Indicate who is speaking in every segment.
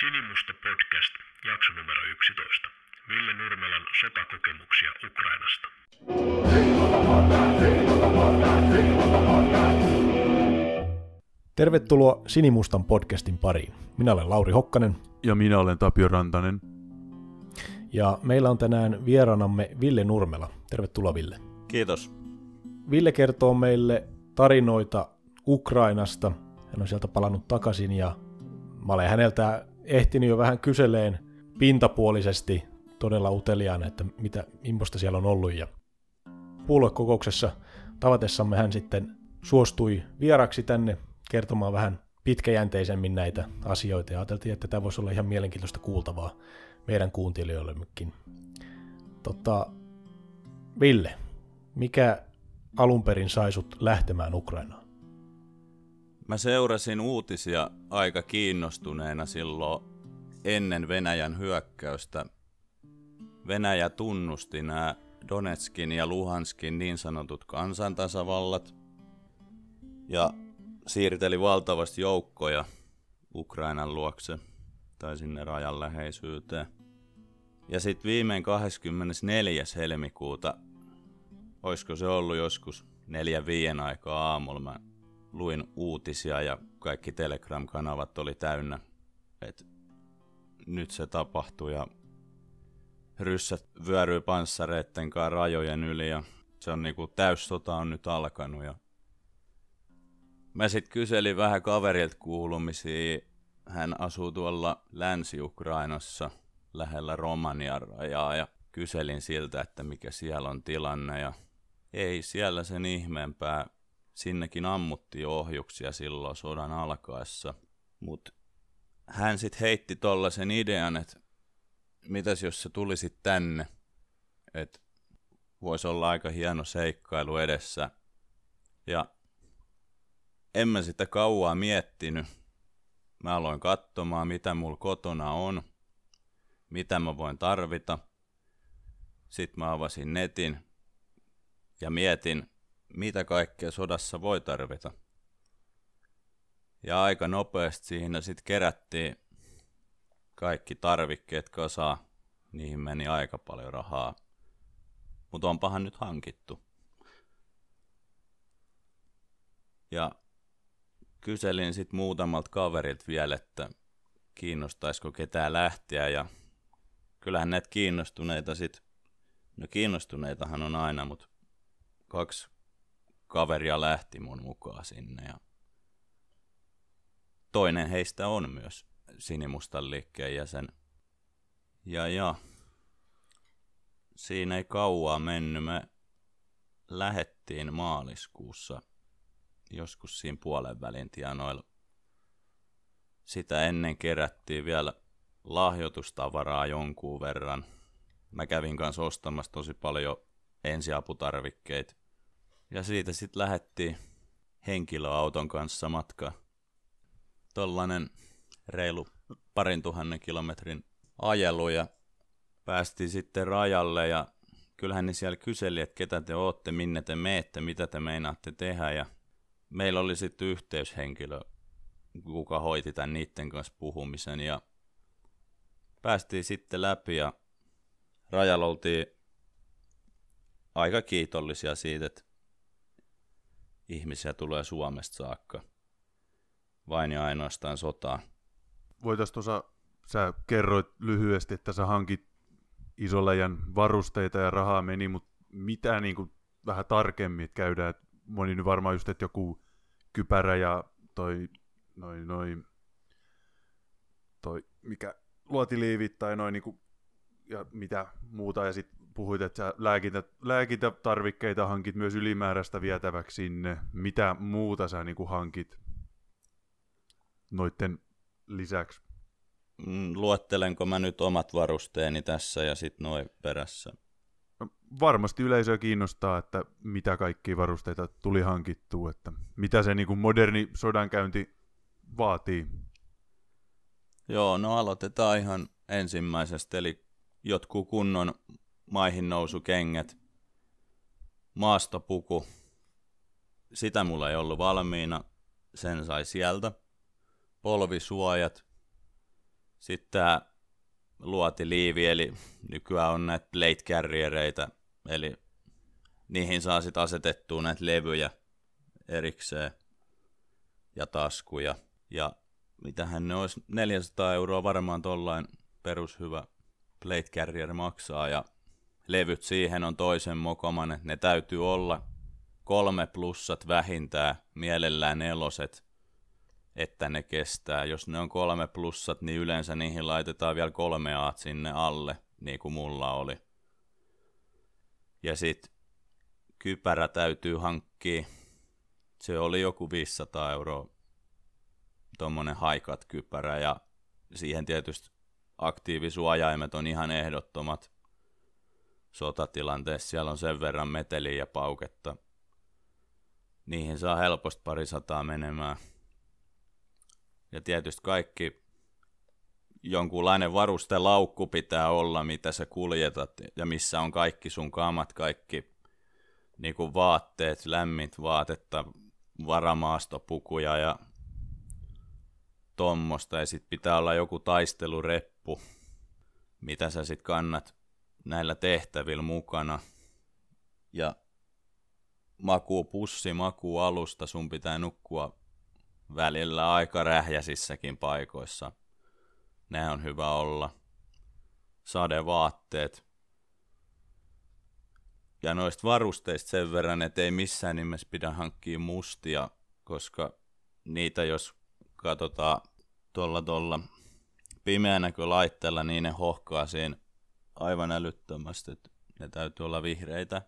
Speaker 1: Sinimusta podcast, jakso numero 11. Ville Nurmelan sotakokemuksia Ukrainasta. Tervetuloa Sinimustan podcastin pariin. Minä olen Lauri Hokkanen.
Speaker 2: Ja minä olen Tapio Rantanen.
Speaker 1: Ja meillä on tänään vieraanamme Ville Nurmela. Tervetuloa Ville. Kiitos. Ville kertoo meille tarinoita Ukrainasta. Hän on sieltä palannut takaisin ja mä olen häneltä ehtinyt jo vähän kyseleen pintapuolisesti todella uteliaana, että mitä, imposta siellä on ollut. Ja puoluekokouksessa tavatessamme hän sitten suostui vieraksi tänne kertomaan vähän pitkäjänteisemmin näitä asioita ja ajateltiin, että tämä voisi olla ihan mielenkiintoista kuultavaa meidän kuuntelijoillemmekin. Totta, Ville, mikä alun perin sai sut lähtemään Ukrainaan?
Speaker 3: Mä seurasin uutisia aika kiinnostuneena silloin ennen Venäjän hyökkäystä. Venäjä tunnusti nämä Donetskin ja Luhanskin niin sanotut kansantasavallat ja siirteli valtavasti joukkoja Ukrainan luokse tai sinne rajan läheisyyteen. Ja sitten viimein 24. helmikuuta, oisko se ollut joskus 4. 5 aikaa aamulla, mä luin uutisia ja kaikki Telegram-kanavat oli täynnä, että nyt se tapahtuu ja ryssät vyöryy panssareitten kanssa rajojen yli ja se on niinku täyssota on nyt alkanut ja Mä sit kyselin vähän kaverilta kuulumisia. Hän asuu tuolla Länsi-Ukrainassa lähellä Romanian rajaa ja kyselin siltä, että mikä siellä on tilanne ja ei siellä sen ihmeempää sinnekin ammuttiin ohjuksia silloin sodan alkaessa. Mutta hän sitten heitti tollaisen idean, että mitäs jos se tulisi tänne, että voisi olla aika hieno seikkailu edessä. Ja en mä sitä kauaa miettinyt. Mä aloin katsomaan, mitä mulla kotona on, mitä mä voin tarvita. Sitten mä avasin netin ja mietin, mitä kaikkea sodassa voi tarvita. Ja aika nopeasti siinä sitten kerättiin kaikki tarvikkeet kasaa. Niihin meni aika paljon rahaa. Mutta onpahan nyt hankittu. Ja kyselin sitten muutamalta kaverilta vielä, että kiinnostaisiko ketään lähteä. Ja kyllähän näitä kiinnostuneita sitten, no kiinnostuneitahan on aina, mutta kaksi kaveria lähti mun mukaan sinne. Ja toinen heistä on myös sinimustan liikkeen jäsen. Ja ja, siinä ei kauaa mennyt. Me lähettiin maaliskuussa joskus siinä puolen välin tienoilla. Sitä ennen kerättiin vielä lahjoitustavaraa jonkun verran. Mä kävin kanssa ostamassa tosi paljon ensiaputarvikkeita ja siitä sitten lähetti henkilöauton kanssa matka. Tollainen reilu parin tuhannen kilometrin ajelu ja päästiin sitten rajalle ja kyllähän ne siellä kyseli, että ketä te ootte, minne te meette, mitä te meinaatte tehdä ja meillä oli sitten yhteyshenkilö, kuka hoiti tämän niiden kanssa puhumisen ja päästiin sitten läpi ja rajalla oltiin aika kiitollisia siitä, että ihmisiä tulee
Speaker 2: Suomesta saakka
Speaker 3: vain ja ainoastaan sotaan.
Speaker 2: Voitaisiin tuossa, sä kerroit lyhyesti, että sä hankit isolajan varusteita ja rahaa meni, mutta mitä niin kuin vähän tarkemmin että käydään? Moni nyt varmaan just, että joku kypärä ja toi, noi, noi, toi mikä luotiliivit tai noin niin ja mitä muuta, ja sitten puhuit, että lääkintä, lääkintätarvikkeita hankit myös ylimääräistä vietäväksi sinne. Mitä muuta sä niin kuin hankit noitten lisäksi?
Speaker 3: Mm, luettelenko mä nyt omat varusteeni tässä ja sitten noin perässä?
Speaker 2: No, varmasti yleisöä kiinnostaa, että mitä kaikki varusteita tuli hankittua, että mitä se niin kuin moderni sodankäynti vaatii. Joo,
Speaker 3: no aloitetaan ihan ensimmäisestä, eli jotkut kunnon maihin kengät, maastopuku. Sitä mulla ei ollut valmiina, sen sai sieltä. Polvisuojat. Sitten tämä liivi, eli nykyään on näitä plate carriereitä, eli niihin saa sitten asetettua näitä levyjä erikseen ja taskuja. Ja mitähän ne olisi, 400 euroa varmaan tollain perushyvä plate carrier maksaa ja levyt siihen on toisen mokoman, että ne täytyy olla kolme plussat vähintään, mielellään neloset, että ne kestää. Jos ne on kolme plussat, niin yleensä niihin laitetaan vielä kolme aat sinne alle, niin kuin mulla oli. Ja sit kypärä täytyy hankkia. Se oli joku 500 euroa tuommoinen haikat kypärä ja siihen tietysti aktiivisuojaimet on ihan ehdottomat Sotatilanteessa siellä on sen verran meteliä ja pauketta. Niihin saa helposti pari sataa menemään. Ja tietysti kaikki jonkunlainen varustelaukku pitää olla, mitä sä kuljetat ja missä on kaikki sun kamat, kaikki niin kuin vaatteet, lämmit vaatetta, varamaastopukuja ja tommosta. Ja sit pitää olla joku taistelureppu, mitä sä sit kannat näillä tehtävillä mukana. Ja makuupussi, makuualusta, sun pitää nukkua välillä aika rähjäsissäkin paikoissa. Ne on hyvä olla. Sadevaatteet. Ja noista varusteista sen verran, että ei missään nimessä pidä hankkia mustia, koska niitä jos katsotaan tuolla tuolla laitteella, niin ne hohkaa siinä aivan älyttömästi, että ne täytyy olla vihreitä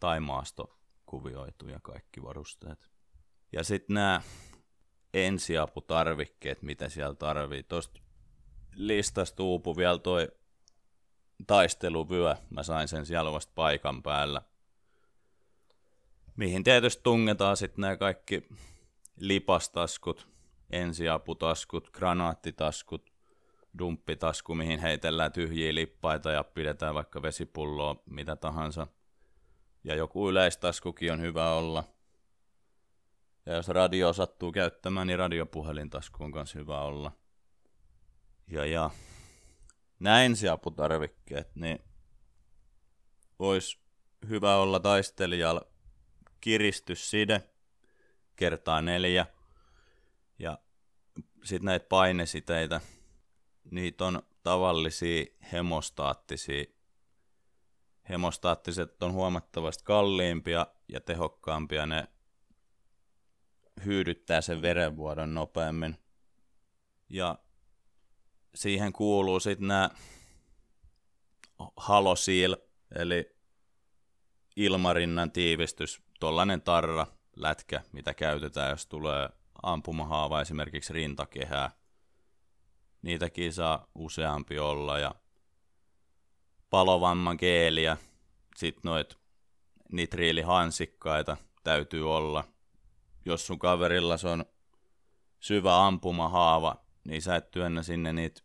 Speaker 3: tai maastokuvioituja kaikki varusteet. Ja sitten nämä ensiaputarvikkeet, mitä siellä tarvii. Tuosta listasta uupu vielä toi taisteluvyö. Mä sain sen siellä vasta paikan päällä. Mihin tietysti tungetaan sitten nämä kaikki lipastaskut, ensiaputaskut, granaattitaskut, dumppitasku, mihin heitellään tyhjiä lippaita ja pidetään vaikka vesipulloa, mitä tahansa. Ja joku yleistaskukin on hyvä olla. Ja jos radio sattuu käyttämään, niin radiopuhelintasku on myös hyvä olla. Ja, ja näin ensiaputarvikkeet, niin olisi hyvä olla taistelijalla kiristysside kertaa neljä. Ja sitten näitä painesiteitä – niitä on tavallisia hemostaattisia. Hemostaattiset on huomattavasti kalliimpia ja tehokkaampia. Ne hyydyttää sen verenvuodon nopeammin. Ja siihen kuuluu sitten nämä halosil, eli ilmarinnan tiivistys, tuollainen tarra, lätkä, mitä käytetään, jos tulee ampumahaava esimerkiksi rintakehää – niitäkin saa useampi olla ja palovamman keeliä, sit noit nitriilihansikkaita täytyy olla. Jos sun kaverilla on syvä ampumahaava, niin sä et työnnä sinne niitä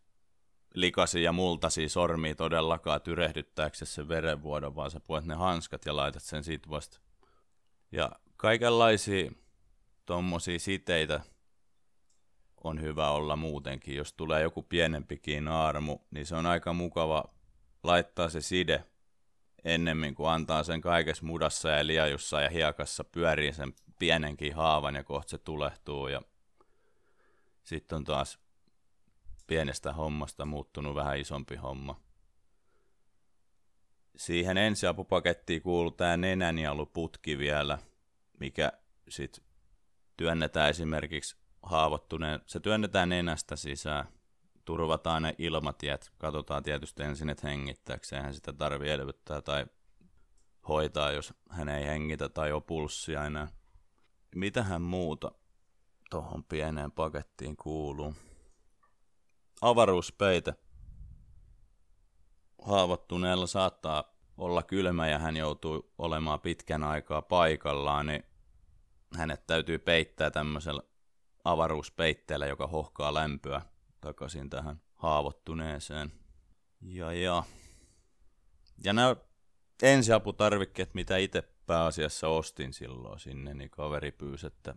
Speaker 3: likaisia ja multaisia sormia todellakaan tyrehdyttääksesi sen verenvuodon, vaan sä puet ne hanskat ja laitat sen sit vasta. Ja kaikenlaisia tommosia siteitä on hyvä olla muutenkin. Jos tulee joku pienempikin armu, niin se on aika mukava laittaa se side ennemmin kuin antaa sen kaikessa mudassa ja liajussa ja hiekassa pyörii sen pienenkin haavan ja kohta se tulehtuu ja sitten on taas pienestä hommasta muuttunut vähän isompi homma. Siihen ensiapupakettiin kuuluu tämä nenänjaluputki vielä, mikä sitten työnnetään esimerkiksi haavoittuneen, se työnnetään nenästä sisään, turvataan ne ilmatiet, katsotaan tietysti ensin, että hengittääkö, eihän sitä tarvitse elvyttää tai hoitaa, jos hän ei hengitä tai on pulssia enää. Mitähän muuta tuohon pieneen pakettiin kuuluu? Avaruuspeite. Haavoittuneella saattaa olla kylmä ja hän joutuu olemaan pitkän aikaa paikallaan, niin hänet täytyy peittää tämmöisellä avaruuspeitteellä, joka hohkaa lämpöä takaisin tähän haavoittuneeseen. Ja, ja. ja nämä ensiaputarvikkeet, mitä itse pääasiassa ostin silloin sinne, niin kaveri pyysi, että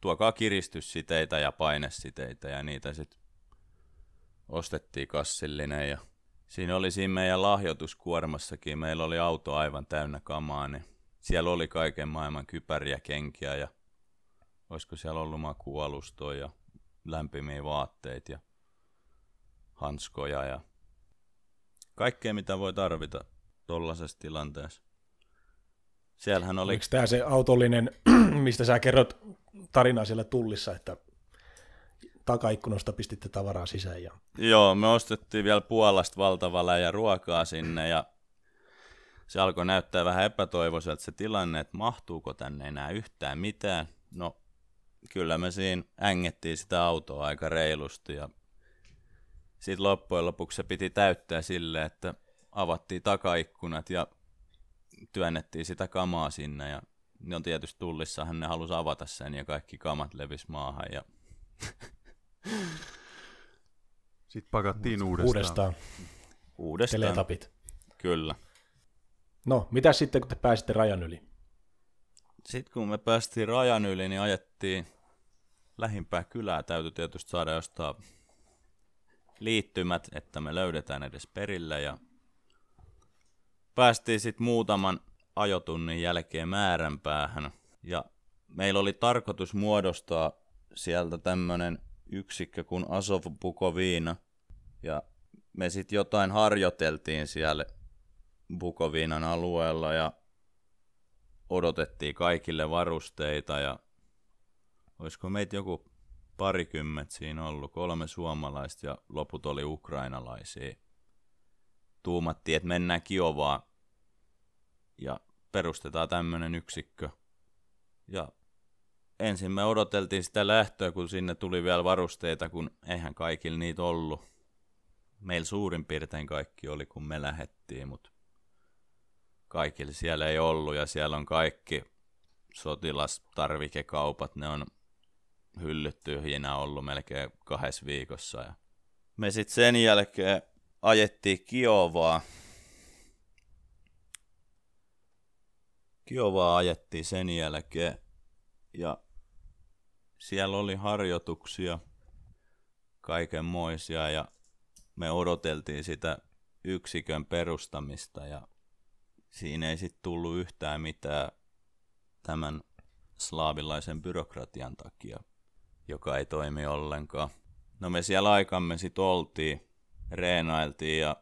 Speaker 3: tuokaa kiristyssiteitä ja painesiteitä ja niitä sitten ostettiin kassillinen ja siinä oli siinä meidän lahjoituskuormassakin, meillä oli auto aivan täynnä kamaa, niin siellä oli kaiken maailman kypäriä, kenkiä ja olisiko siellä ollut makuualustoja ja lämpimiä vaatteita ja hanskoja ja kaikkea, mitä voi tarvita tuollaisessa tilanteessa. Siellähän oli... Oliko
Speaker 1: tämä se autollinen, mistä sä kerrot tarinaa siellä tullissa, että takaikkunasta pistitte tavaraa sisään? Ja...
Speaker 3: Joo, me ostettiin vielä Puolasta valtavalla ja ruokaa sinne ja se alkoi näyttää vähän epätoivoiselta se tilanne, että mahtuuko tänne enää yhtään mitään. No, kyllä me siinä ängettiin sitä autoa aika reilusti ja sitten loppujen lopuksi se piti täyttää sille, että avattiin takaikkunat ja työnnettiin sitä kamaa sinne ja ne on tietysti tullissahan ne halusi avata sen ja kaikki kamat levis maahan ja sitten pakattiin uudestaan. Uudestaan. Uudestaan. Teletapit. Kyllä.
Speaker 1: No, mitä sitten, kun te pääsitte rajan yli?
Speaker 3: Sitten kun me päästiin rajan yli, niin ajettiin lähimpää kylää. Täytyy tietysti saada jostain liittymät, että me löydetään edes perille. Ja päästiin sitten muutaman ajotunnin jälkeen määränpäähän. Ja meillä oli tarkoitus muodostaa sieltä tämmöinen yksikkö kuin Asov Bukoviina. Ja me sitten jotain harjoiteltiin siellä Bukoviinan alueella ja odotettiin kaikille varusteita ja olisiko meitä joku parikymmentä siinä ollut, kolme suomalaista ja loput oli ukrainalaisia. Tuumattiin, että mennään Kiovaan ja perustetaan tämmöinen yksikkö. Ja ensin me odoteltiin sitä lähtöä, kun sinne tuli vielä varusteita, kun eihän kaikilla niitä ollut. Meillä suurin piirtein kaikki oli, kun me lähettiin, mutta kaikille siellä ei ollut ja siellä on kaikki sotilastarvikekaupat, ne on hyllyt tyhjinä ollut melkein kahdessa viikossa. Ja... Me sitten sen jälkeen ajettiin Kiovaa. Kiovaa ajettiin sen jälkeen ja siellä oli harjoituksia, kaikenmoisia ja me odoteltiin sitä yksikön perustamista ja siinä ei sitten tullut yhtään mitään tämän slaavilaisen byrokratian takia, joka ei toimi ollenkaan. No me siellä aikamme sitten oltiin, reenailtiin ja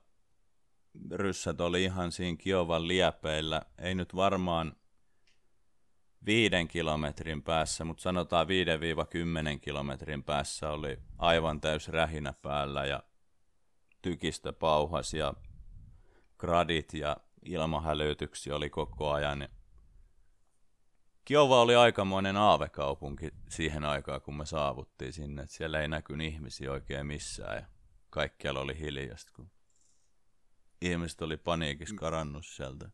Speaker 3: ryssät oli ihan siinä Kiovan liepeillä. Ei nyt varmaan viiden kilometrin päässä, mutta sanotaan 5-10 kilometrin päässä oli aivan täys rähinä päällä ja tykistä pauhas ja gradit ja ilmahälytyksiä oli koko ajan. Niin Kiova oli aikamoinen aavekaupunki siihen aikaan, kun me saavuttiin sinne. Et siellä ei näkynyt ihmisiä oikein missään ja kaikkialla oli hiljasta, kun ihmiset oli paniikissa karannut sieltä.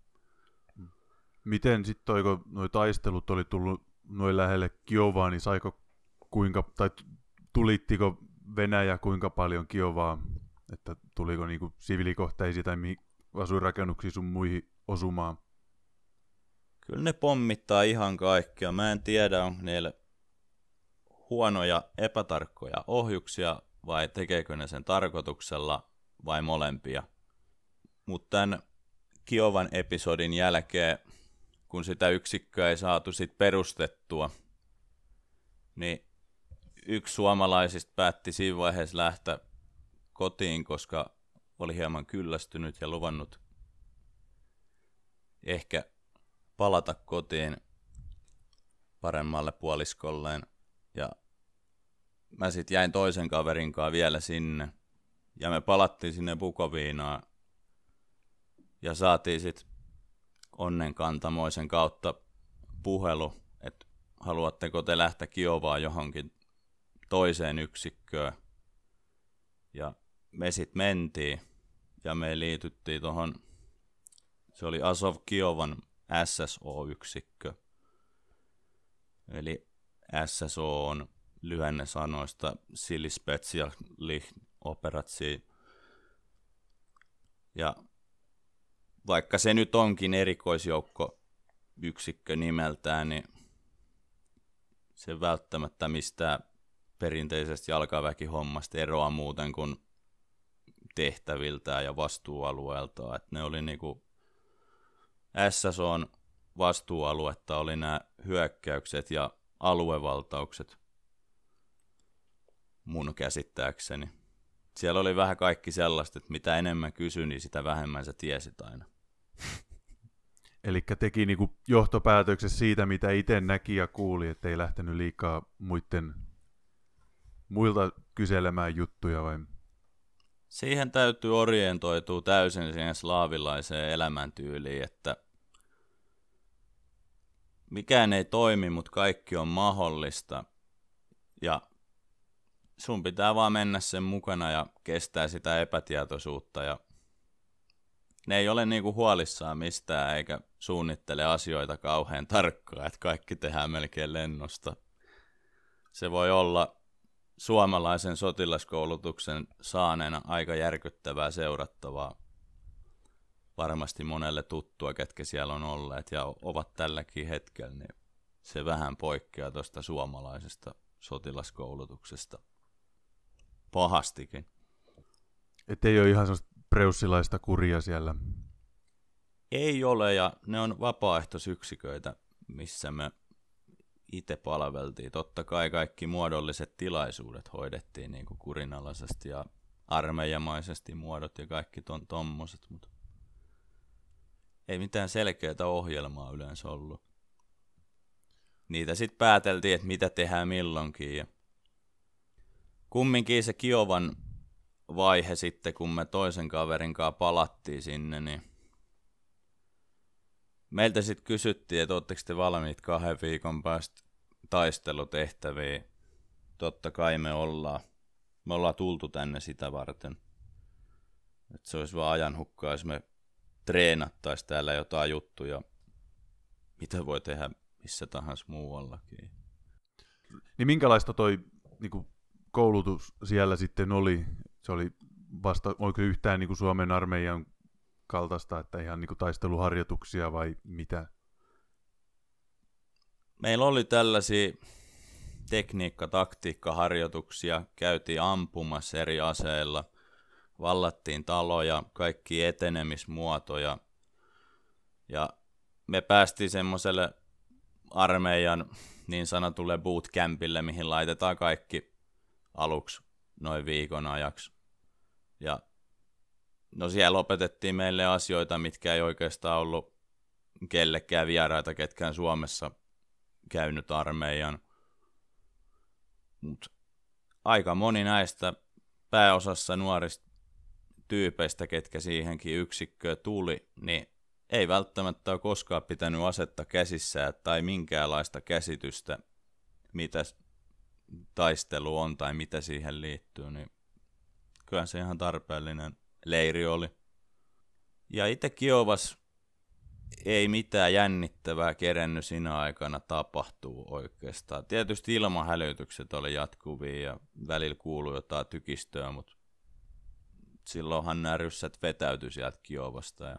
Speaker 2: Miten sitten, kun nuo taistelut oli tullut noin lähelle Kiovaa, niin saiko kuinka, tai tulittiko Venäjä kuinka paljon Kiovaa? Että tuliko niinku sivilikohteisiin tai mi- asuinrakennuksiin sun muihin osumaan? Kyllä ne pommittaa ihan kaikkea. Mä en tiedä, onko niillä
Speaker 3: huonoja, epätarkkoja ohjuksia vai tekeekö ne sen tarkoituksella vai molempia. Mutta tämän Kiovan episodin jälkeen, kun sitä yksikköä ei saatu sit perustettua, niin yksi suomalaisista päätti siinä vaiheessa lähteä kotiin, koska oli hieman kyllästynyt ja luvannut ehkä palata kotiin paremmalle puoliskolleen. Ja mä sitten jäin toisen kaverin kanssa vielä sinne. Ja me palattiin sinne Bukoviinaan ja saatiin sitten onnenkantamoisen kautta puhelu, että haluatteko te lähteä Kiovaa johonkin toiseen yksikköön. Ja me sitten mentiin ja me liityttiin tuohon, se oli Asov Kiovan SSO-yksikkö. Eli SSO on lyhenne sanoista Silly Special Operatsi. Ja vaikka se nyt onkin erikoisjoukko yksikkö nimeltään, niin se välttämättä mistä perinteisestä jalkaväkihommasta eroa muuten kuin tehtäviltään ja vastuualueelta, että ne oli niinku, SSOn vastuualuetta oli nämä hyökkäykset ja aluevaltaukset mun käsittääkseni. Siellä oli vähän kaikki sellaista, että mitä enemmän kysyin, niin sitä vähemmän sä tiesit aina.
Speaker 2: Eli teki niinku johtopäätöksen siitä, mitä itse näki ja kuuli, ettei lähtenyt liikaa muiden, muilta kyselemään juttuja vai
Speaker 3: Siihen täytyy orientoitua täysin siihen slaavilaiseen elämäntyyliin, että mikään ei toimi, mutta kaikki on mahdollista. Ja sun pitää vaan mennä sen mukana ja kestää sitä epätietoisuutta ja ne ei ole niinku huolissaan mistään eikä suunnittele asioita kauhean tarkkaan, että kaikki tehdään melkein lennosta. Se voi olla suomalaisen sotilaskoulutuksen saaneena aika järkyttävää seurattavaa. Varmasti monelle tuttua, ketkä siellä on olleet ja ovat tälläkin hetkellä, niin se vähän poikkeaa tuosta suomalaisesta sotilaskoulutuksesta pahastikin.
Speaker 2: Että ei ole ihan sellaista preussilaista kuria siellä?
Speaker 3: Ei ole, ja ne on vapaaehtoisyksiköitä, missä me itse palveltiin. Totta kai kaikki muodolliset tilaisuudet hoidettiin niin kuin kurinalaisesti ja armeijamaisesti muodot ja kaikki ton tommoset, mutta ei mitään selkeää ohjelmaa yleensä ollut. Niitä sitten pääteltiin, että mitä tehdään milloinkin. Ja kumminkin se Kiovan vaihe sitten, kun me toisen kaverin kanssa palattiin sinne, niin Meiltä sitten kysyttiin, että oletteko te valmiit kahden viikon päästä taistelutehtäviin. Totta kai me ollaan. Me ollaan tultu tänne sitä varten. Et se olisi vaan ajanhukkaa, jos me treenattaisi täällä jotain
Speaker 2: juttuja, mitä voi tehdä missä tahansa muuallakin. Niin minkälaista toi niin kuin koulutus siellä sitten oli? Se oli vasta, oliko yhtään niin kuin Suomen armeijan kaltaista, että ihan niin kuin taisteluharjoituksia vai mitä? Meillä oli tällaisia
Speaker 3: tekniikka, taktiikka, harjoituksia, käytiin ampumassa eri aseilla, vallattiin taloja, kaikki etenemismuotoja. Ja me päästiin semmoiselle armeijan niin sanotulle bootcampille, mihin laitetaan kaikki aluksi noin viikon ajaksi. Ja No siellä opetettiin meille asioita, mitkä ei oikeastaan ollut kellekään vieraita, ketkään Suomessa käynyt armeijan. mutta aika moni näistä pääosassa nuorista tyypeistä, ketkä siihenkin yksikköön tuli, niin ei välttämättä ole koskaan pitänyt asetta käsissään tai minkäänlaista käsitystä, mitä taistelu on tai mitä siihen liittyy, niin kyllä se ihan tarpeellinen leiri oli. Ja itse Kiovas ei mitään jännittävää kerennyt siinä aikana tapahtuu oikeastaan. Tietysti ilmahälytykset oli jatkuvia ja välillä kuului jotain tykistöä, mutta silloinhan nämä ryssät vetäytyi sieltä Kiovasta. Ja...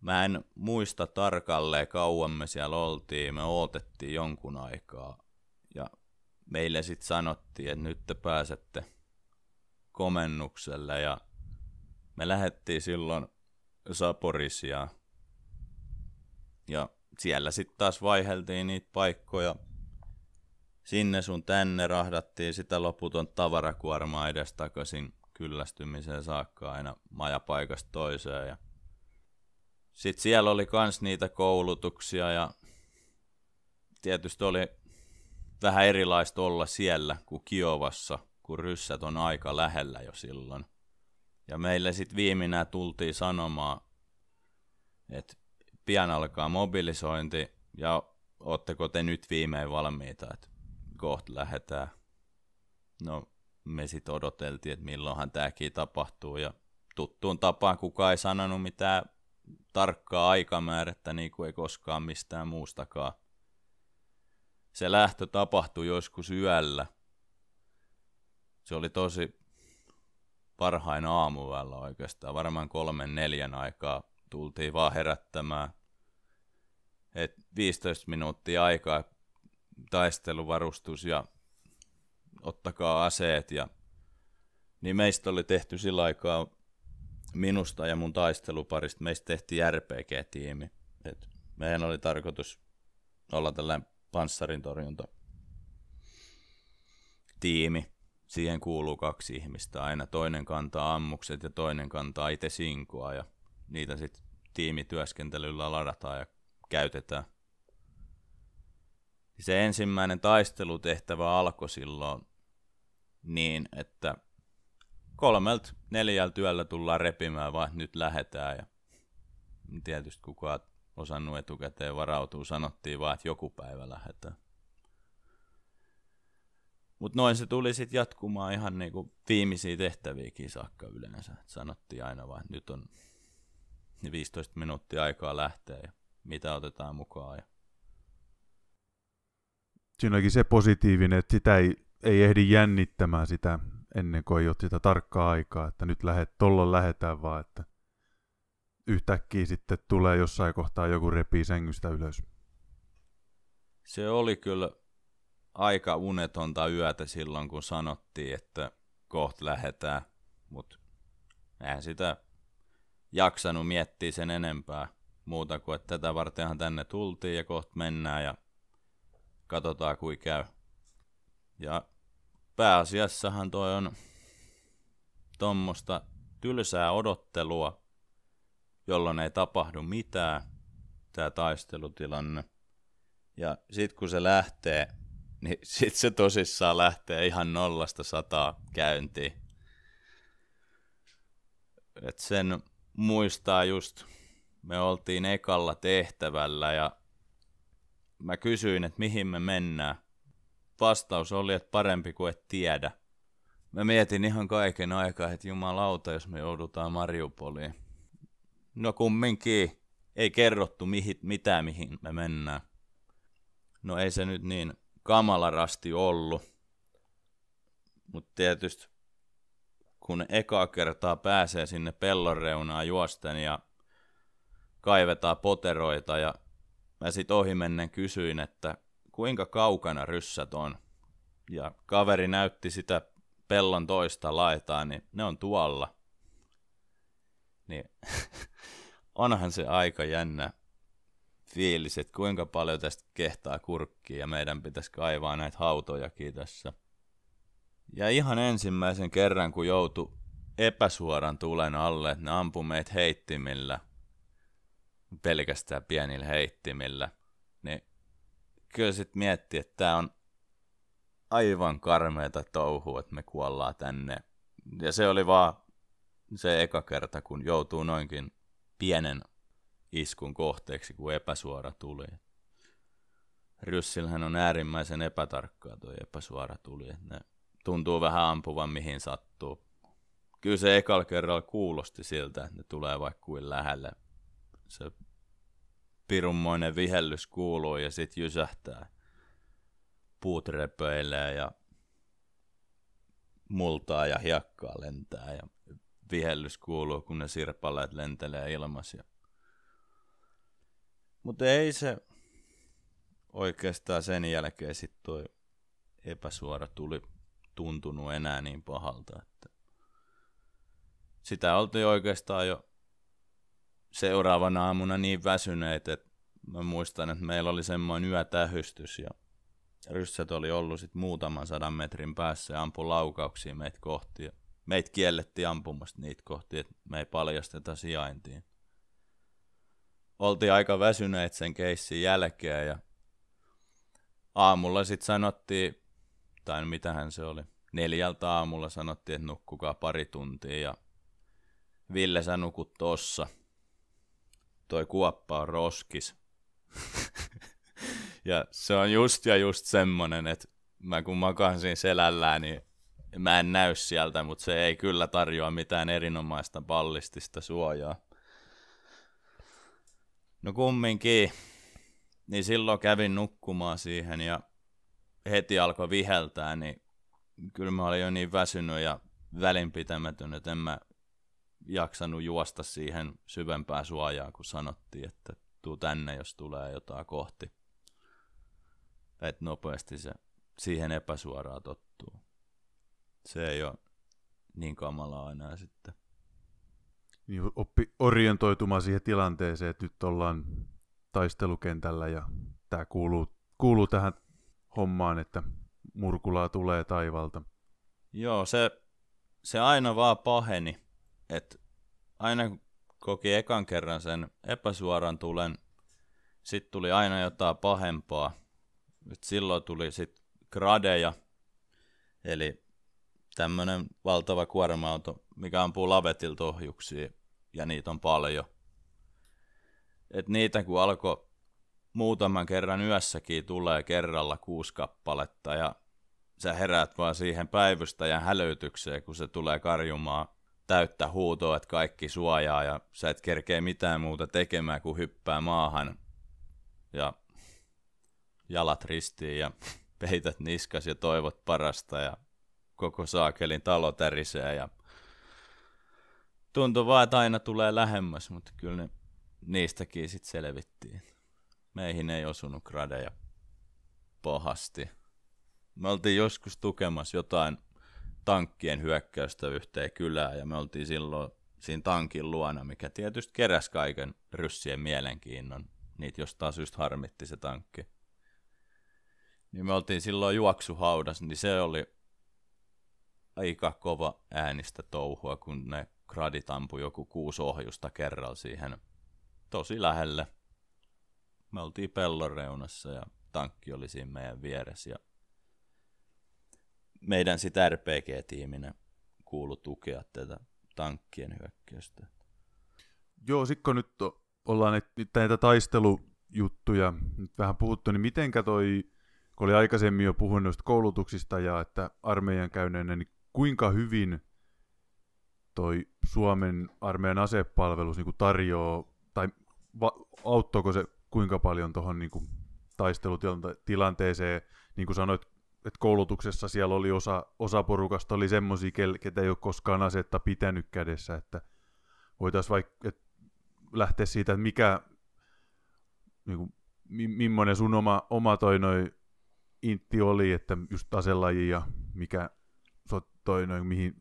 Speaker 3: Mä en muista tarkalleen kauan me siellä oltiin, me odotettiin jonkun aikaa ja meille sitten sanottiin, että nyt te pääsette – komennukselle ja me lähettiin silloin Saporisia ja siellä sitten taas vaiheltiin niitä paikkoja. Sinne sun tänne rahdattiin sitä loputon tavarakuormaa edestakaisin kyllästymiseen saakka aina majapaikasta toiseen. Ja sitten siellä oli kans niitä koulutuksia ja tietysti oli vähän erilaista olla siellä kuin Kiovassa – kun ryssät on aika lähellä jo silloin. Ja meille sitten viimeinä tultiin sanomaan, että pian alkaa mobilisointi ja ootteko te nyt viimein valmiita, että kohta lähdetään. No me sitten odoteltiin, että milloinhan tämäkin tapahtuu ja tuttuun tapaan kukaan ei sanonut mitään tarkkaa aikamäärättä niin kuin ei koskaan mistään muustakaan. Se lähtö tapahtui joskus yöllä – se oli tosi parhain aamuvällä oikeastaan. Varmaan kolmen neljän aikaa tultiin vaan herättämään. Et 15 minuuttia aikaa taisteluvarustus ja ottakaa aseet. Ja... Niin meistä oli tehty sillä aikaa minusta ja mun taisteluparista, meistä tehtiin RPG-tiimi. Et meidän oli tarkoitus olla tällainen panssarintorjunta tiimi siihen kuuluu kaksi ihmistä aina. Toinen kantaa ammukset ja toinen kantaa itse sinkoa ja niitä sitten tiimityöskentelyllä ladataan ja käytetään. Se ensimmäinen taistelutehtävä alkoi silloin niin, että kolmelt neljällä työllä tullaan repimään, vaan nyt lähetään. Ja tietysti kukaan osannut etukäteen varautuu, sanottiin vaan, että joku päivä lähetään. Mutta noin se tuli sitten jatkumaan ihan niinku viimeisiä tehtäviäkin saakka yleensä. Et sanottiin aina vaan, että nyt on 15 minuuttia aikaa lähteä ja mitä otetaan mukaan. Ja...
Speaker 2: Siinä se positiivinen, että sitä ei, ei ehdi jännittämään sitä ennen kuin ei ole sitä tarkkaa aikaa, että nyt lähet, tollon lähetään vaan, että yhtäkkiä sitten tulee jossain kohtaa joku repii sängystä ylös.
Speaker 3: Se oli kyllä aika unetonta yötä silloin, kun sanottiin, että kohta lähetään, mutta eihän sitä jaksanut miettiä sen enempää muuta kuin, että tätä vartenhan tänne tultiin ja kohta mennään ja katsotaan kuin käy. Ja pääasiassahan toi on tuommoista tylsää odottelua, jolloin ei tapahdu mitään, tämä taistelutilanne. Ja sitten kun se lähtee niin sit se tosissaan lähtee ihan nollasta sataa käyntiin. Et sen muistaa just, me oltiin ekalla tehtävällä ja mä kysyin, että mihin me mennään. Vastaus oli, että parempi kuin et tiedä. Mä mietin ihan kaiken aikaa, että jumalauta, jos me joudutaan Mariupoliin. No kumminkin, ei kerrottu mihin, mitään mihin me mennään. No ei se nyt niin kamala rasti ollut. Mutta tietysti kun ekaa kertaa pääsee sinne pellon juosten ja kaivetaan poteroita ja mä sit ohimennen kysyin, että kuinka kaukana ryssät on. Ja kaveri näytti sitä pellon toista laitaa, niin ne on tuolla. Niin onhan se aika jännä fiilis, että kuinka paljon tästä kehtaa kurkkiin ja meidän pitäisi kaivaa näitä hautojakin tässä. Ja ihan ensimmäisen kerran, kun joutui epäsuoran tulen alle, ne ampui meitä heittimillä, pelkästään pienillä heittimillä, niin kyllä sitten miettii, että tämä on aivan karmeita touhua, että me kuollaan tänne. Ja se oli vaan se eka kerta, kun joutuu noinkin pienen iskun kohteeksi, kun epäsuora tuli. Ryssillähän on äärimmäisen epätarkkaa tuo epäsuora tuli, ne tuntuu vähän ampuvan mihin sattuu. Kyllä se ekalla kerralla kuulosti siltä, että ne tulee vaikka kuin lähelle. Se pirummoinen vihellys kuuluu ja sit jysähtää. Puut repöilee ja multaa ja hiekkaa lentää ja vihellys kuuluu, kun ne sirpaleet lentelee ilmassa mutta ei se oikeastaan sen jälkeen sitten tuo epäsuora tuli tuntunut enää niin pahalta, että sitä oltiin oikeastaan jo seuraavana aamuna niin väsyneet, että mä muistan, että meillä oli semmoinen yötähystys ja ryssät oli ollut sitten muutaman sadan metrin päässä ja ampui laukauksia meitä kohti. Ja meitä kiellettiin ampumasta niitä kohti, että me ei paljasteta sijaintiin oltiin aika väsyneet sen keissin jälkeen ja aamulla sitten sanottiin, tai no mitähän se oli, neljältä aamulla sanottiin, että nukkukaa pari tuntia ja Ville sä nukut tossa. Toi kuoppa on roskis. ja se on just ja just semmonen, että mä kun makaan siinä selällään, niin mä en näy sieltä, mutta se ei kyllä tarjoa mitään erinomaista ballistista suojaa. No kumminkin. Niin silloin kävin nukkumaan siihen ja heti alkoi viheltää, niin kyllä mä olin jo niin väsynyt ja välinpitämätön, että en mä jaksanut juosta siihen syvempää suojaa, kun sanottiin, että tuu tänne, jos tulee jotain kohti. Että nopeasti se siihen epäsuoraan tottuu. Se ei
Speaker 2: ole niin kamalaa enää sitten niin oppi orientoitumaan siihen tilanteeseen, että nyt ollaan taistelukentällä ja tämä kuuluu, kuuluu tähän hommaan, että murkulaa tulee taivalta.
Speaker 3: Joo, se, se aina vaan paheni, että aina koki ekan kerran sen epäsuoran tulen, sitten tuli aina jotain pahempaa. Et silloin tuli sitten gradeja, eli tämmöinen valtava kuorma-auto, mikä ampuu lavetilta ohjuksia, ja niitä on paljon. Et niitä kun alkoi muutaman kerran yössäkin tulee kerralla kuusi kappaletta, ja sä heräät vaan siihen päivystäjän hälytykseen, kun se tulee karjumaan täyttä huutoa, että kaikki suojaa, ja sä et kerkee mitään muuta tekemään kuin hyppää maahan, ja jalat ristiin, ja peität niskas ja toivot parasta, ja koko saakelin talo tärisee ja tuntuu vaan, että aina tulee lähemmäs, mutta kyllä ne niistäkin sitten selvittiin. Meihin ei osunut gradeja pahasti. Me oltiin joskus tukemassa jotain tankkien hyökkäystä yhteen kylään ja me oltiin silloin siinä tankin luona, mikä tietysti keräsi kaiken ryssien mielenkiinnon. Niitä jostain syystä harmitti se tankki. Niin me oltiin silloin juoksuhaudas, niin se oli aika kova äänistä touhua, kun ne gradit ampui joku kuusi ohjusta kerralla siihen tosi lähelle. Me oltiin pellon reunassa ja tankki oli siinä meidän vieressä ja meidän sitä RPG-tiiminä
Speaker 2: kuulu tukea tätä tankkien hyökkäystä. Joo, sitten nyt ollaan näitä taistelujuttuja nyt vähän puhuttu, niin mitenkä toi, kun oli aikaisemmin jo puhunut noista koulutuksista ja että armeijan käyneen niin kuinka hyvin toi Suomen armeijan asepalvelus niin tarjoaa, tai va- auttoiko se kuinka paljon tuohon niin kuin taistelutilanteeseen, niin kuin sanoit, että koulutuksessa siellä oli osa, osa porukasta oli semmoisia, ketä ei ole koskaan asetta pitänyt kädessä, että voitaisiin vaikka et lähteä siitä, että mikä, niin kuin, mi- millainen sun oma, oma toi noi intti oli, että just aselaji ja mikä toi noin mihin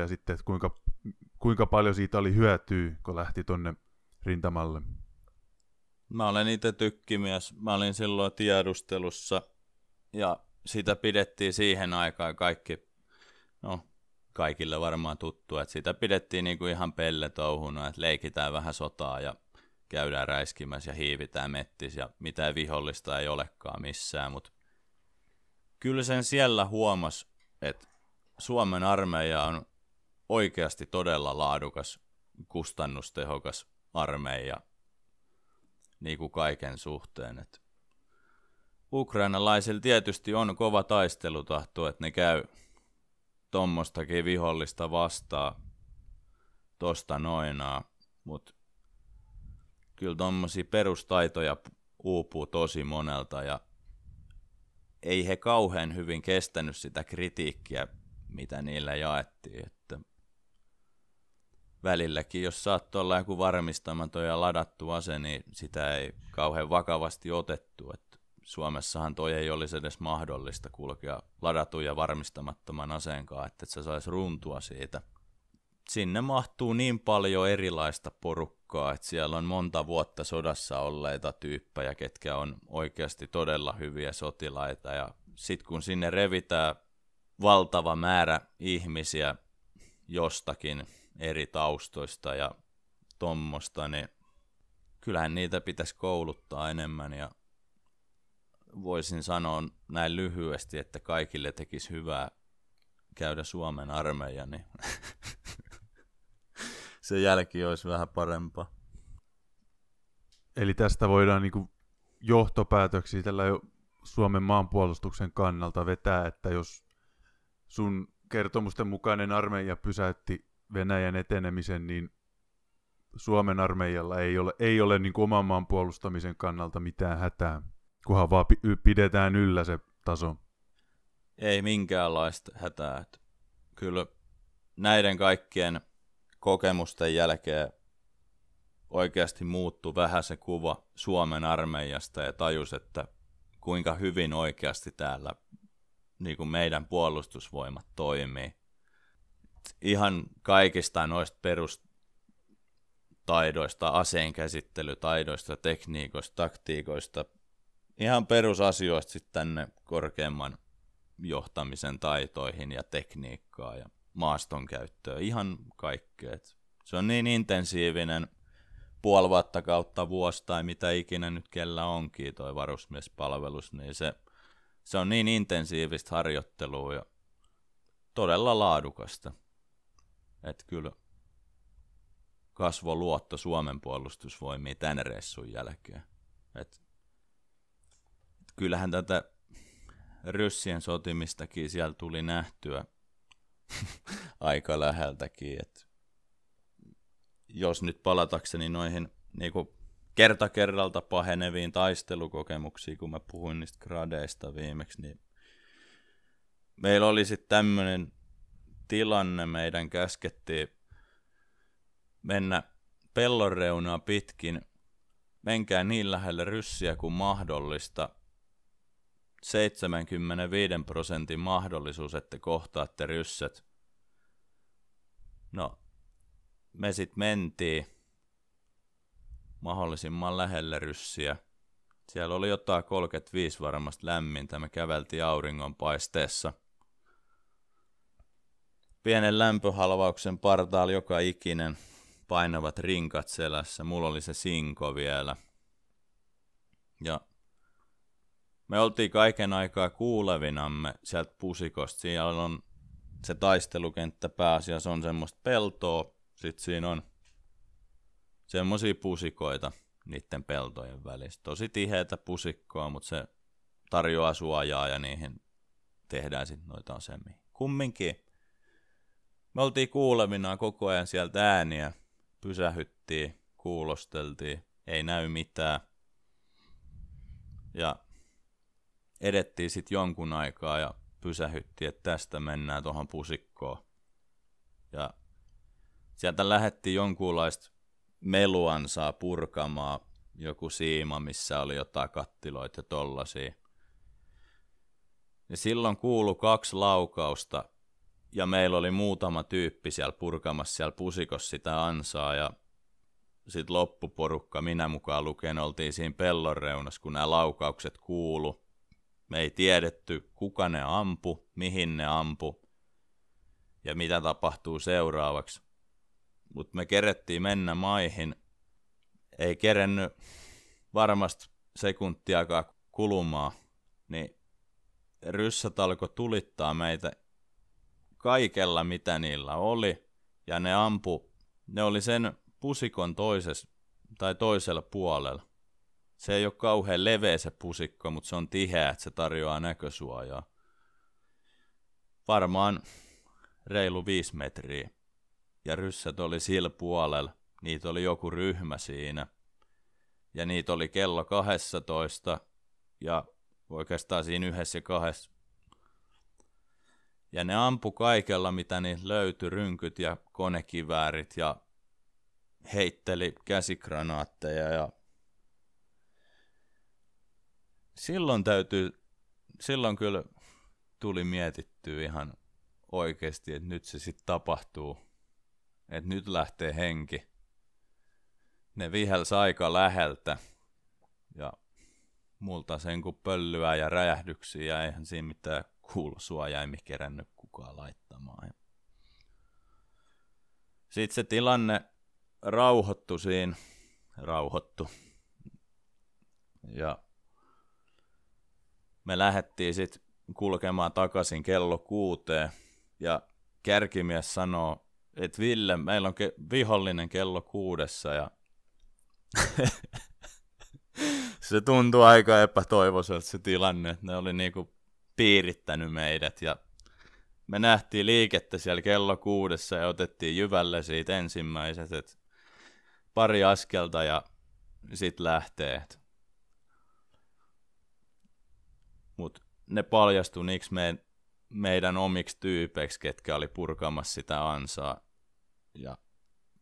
Speaker 2: ja sitten, että kuinka, kuinka paljon siitä oli hyötyä, kun lähti tonne rintamalle?
Speaker 3: Mä olen itse tykkimies. Mä olin silloin tiedustelussa ja sitä pidettiin siihen aikaan kaikki, no kaikille varmaan tuttu, että sitä pidettiin niinku ihan pelletouhuna, että leikitään vähän sotaa ja käydään räiskimässä ja hiivitään mettis ja mitään vihollista ei olekaan missään, mutta kyllä sen siellä huomas, että Suomen armeija on oikeasti todella laadukas, kustannustehokas armeija niin kuin kaiken suhteen. Et Ukrainalaisilla tietysti on kova taistelutahto, että ne käy tuommoistakin vihollista vastaan tosta noinaa, mutta kyllä tuommoisia perustaitoja uupuu tosi monelta ja ei he kauhean hyvin kestänyt sitä kritiikkiä mitä niillä jaettiin. Että välilläkin, jos saattoi olla joku varmistamaton ja ladattu ase, niin sitä ei kauhean vakavasti otettu. Että Suomessahan toi ei olisi edes mahdollista kulkea ladatun ja varmistamattoman aseenkaan, että se saisi runtua siitä. Sinne mahtuu niin paljon erilaista porukkaa, että siellä on monta vuotta sodassa olleita tyyppejä, ketkä on oikeasti todella hyviä sotilaita. Ja sitten kun sinne revitään valtava määrä ihmisiä jostakin eri taustoista ja tommosta, niin kyllähän niitä pitäisi kouluttaa enemmän ja voisin sanoa näin lyhyesti, että kaikille tekisi hyvää käydä Suomen
Speaker 2: armeija, niin se jälki olisi vähän parempaa. Eli tästä voidaan niin johtopäätöksiä tällä jo Suomen maanpuolustuksen kannalta vetää, että jos sun kertomusten mukainen armeija pysäytti Venäjän etenemisen, niin Suomen armeijalla ei ole, ei ole niin kuin oman maan puolustamisen kannalta mitään hätää, kunhan vaan pidetään yllä se taso. Ei minkäänlaista hätää.
Speaker 3: Kyllä näiden kaikkien kokemusten jälkeen oikeasti muuttui vähän se kuva Suomen armeijasta ja tajus, että kuinka hyvin oikeasti täällä niin kuin meidän puolustusvoimat toimii. Ihan kaikista noista perustaidoista, aseenkäsittelytaidoista, tekniikoista, taktiikoista, ihan perusasioista sitten tänne korkeamman johtamisen taitoihin ja tekniikkaa ja maaston käyttöä ihan kaikkea. Se on niin intensiivinen puoli vuotta kautta vuosi tai mitä ikinä nyt kellä onkin toi varusmiespalvelus, niin se – se on niin intensiivistä harjoittelua ja todella laadukasta. Että kyllä luotto Suomen puolustusvoimiin tämän reissun jälkeen. Et, et kyllähän tätä ryssien sotimistakin siellä tuli nähtyä aika läheltäkin. Et jos nyt palatakseni noihin niinku kerta kerralta paheneviin taistelukokemuksiin, kun mä puhuin niistä gradeista viimeksi, niin meillä oli sitten tämmöinen tilanne, meidän käskettiin mennä pellon pitkin, menkää niin lähelle ryssiä kuin mahdollista, 75 prosentin mahdollisuus, että kohtaatte ryssät. No, me sitten mentiin mahdollisimman lähellä ryssiä. Siellä oli jotain 35 varmasti lämmintä, me käveltiin paisteessa. Pienen lämpöhalvauksen partaalla joka ikinen painavat rinkat selässä, mulla oli se sinko vielä. Ja me oltiin kaiken aikaa kuulevinamme sieltä pusikosta. Siellä on se taistelukenttä pääasiassa on semmoista peltoa, sit siinä on semmoisia pusikoita niiden peltojen välissä. Tosi tiheitä pusikkoa, mutta se tarjoaa suojaa ja niihin tehdään sitten noita asemia. Kumminkin me oltiin kuuleminaan koko ajan sieltä ääniä, pysähyttiin, kuulosteltiin, ei näy mitään. Ja edettiin sitten jonkun aikaa ja pysähyttiin, että tästä mennään tuohon pusikkoon. Ja sieltä lähetti jonkunlaista meluansaa purkamaan joku siima, missä oli jotain kattiloita ja tollasia. Ja silloin kuulu kaksi laukausta ja meillä oli muutama tyyppi siellä purkamassa siellä pusikossa sitä ansaa ja sitten loppuporukka, minä mukaan lukien, oltiin siinä pellon reunassa, kun nämä laukaukset kuulu. Me ei tiedetty, kuka ne ampu, mihin ne ampu ja mitä tapahtuu seuraavaksi mutta me kerettiin mennä maihin. Ei kerennyt varmasti sekuntiakaan kulumaa, niin ryssät alkoi tulittaa meitä kaikella, mitä niillä oli, ja ne ampu, ne oli sen pusikon toisessa tai toisella puolella. Se ei ole kauhean leveä se pusikko, mutta se on tiheä, että se tarjoaa näkösuojaa. Varmaan reilu viisi metriä ja ryssät oli sillä puolella, niitä oli joku ryhmä siinä. Ja niitä oli kello 12 ja oikeastaan siinä yhdessä ja kahdessa. Ja ne ampu kaikella, mitä niitä löytyi, rynkyt ja konekiväärit ja heitteli käsikranaatteja ja silloin täytyy, silloin kyllä tuli mietittyä ihan oikeasti, että nyt se sitten tapahtuu että nyt lähtee henki. Ne vihelsi aika läheltä ja multa sen kuin pöllyä ja räjähdyksiä ja eihän siinä mitään kuulosuojaimi kerännyt kukaan laittamaan. Sitten se tilanne rauhoittu siinä, rauhoittu. Ja me lähdettiin sitten kulkemaan takaisin kello kuuteen ja kärkimies sanoo et Ville, meillä on ke- vihollinen kello kuudessa ja se tuntui aika epätoivoiselta se tilanne, että ne oli niinku piirittänyt meidät ja me nähtiin liikettä siellä kello kuudessa ja otettiin jyvälle siitä ensimmäiset, et pari askelta ja sit lähtee. Mut ne paljastui niiksi meidän meidän omiksi tyypeiksi, ketkä oli purkamassa sitä ansaa ja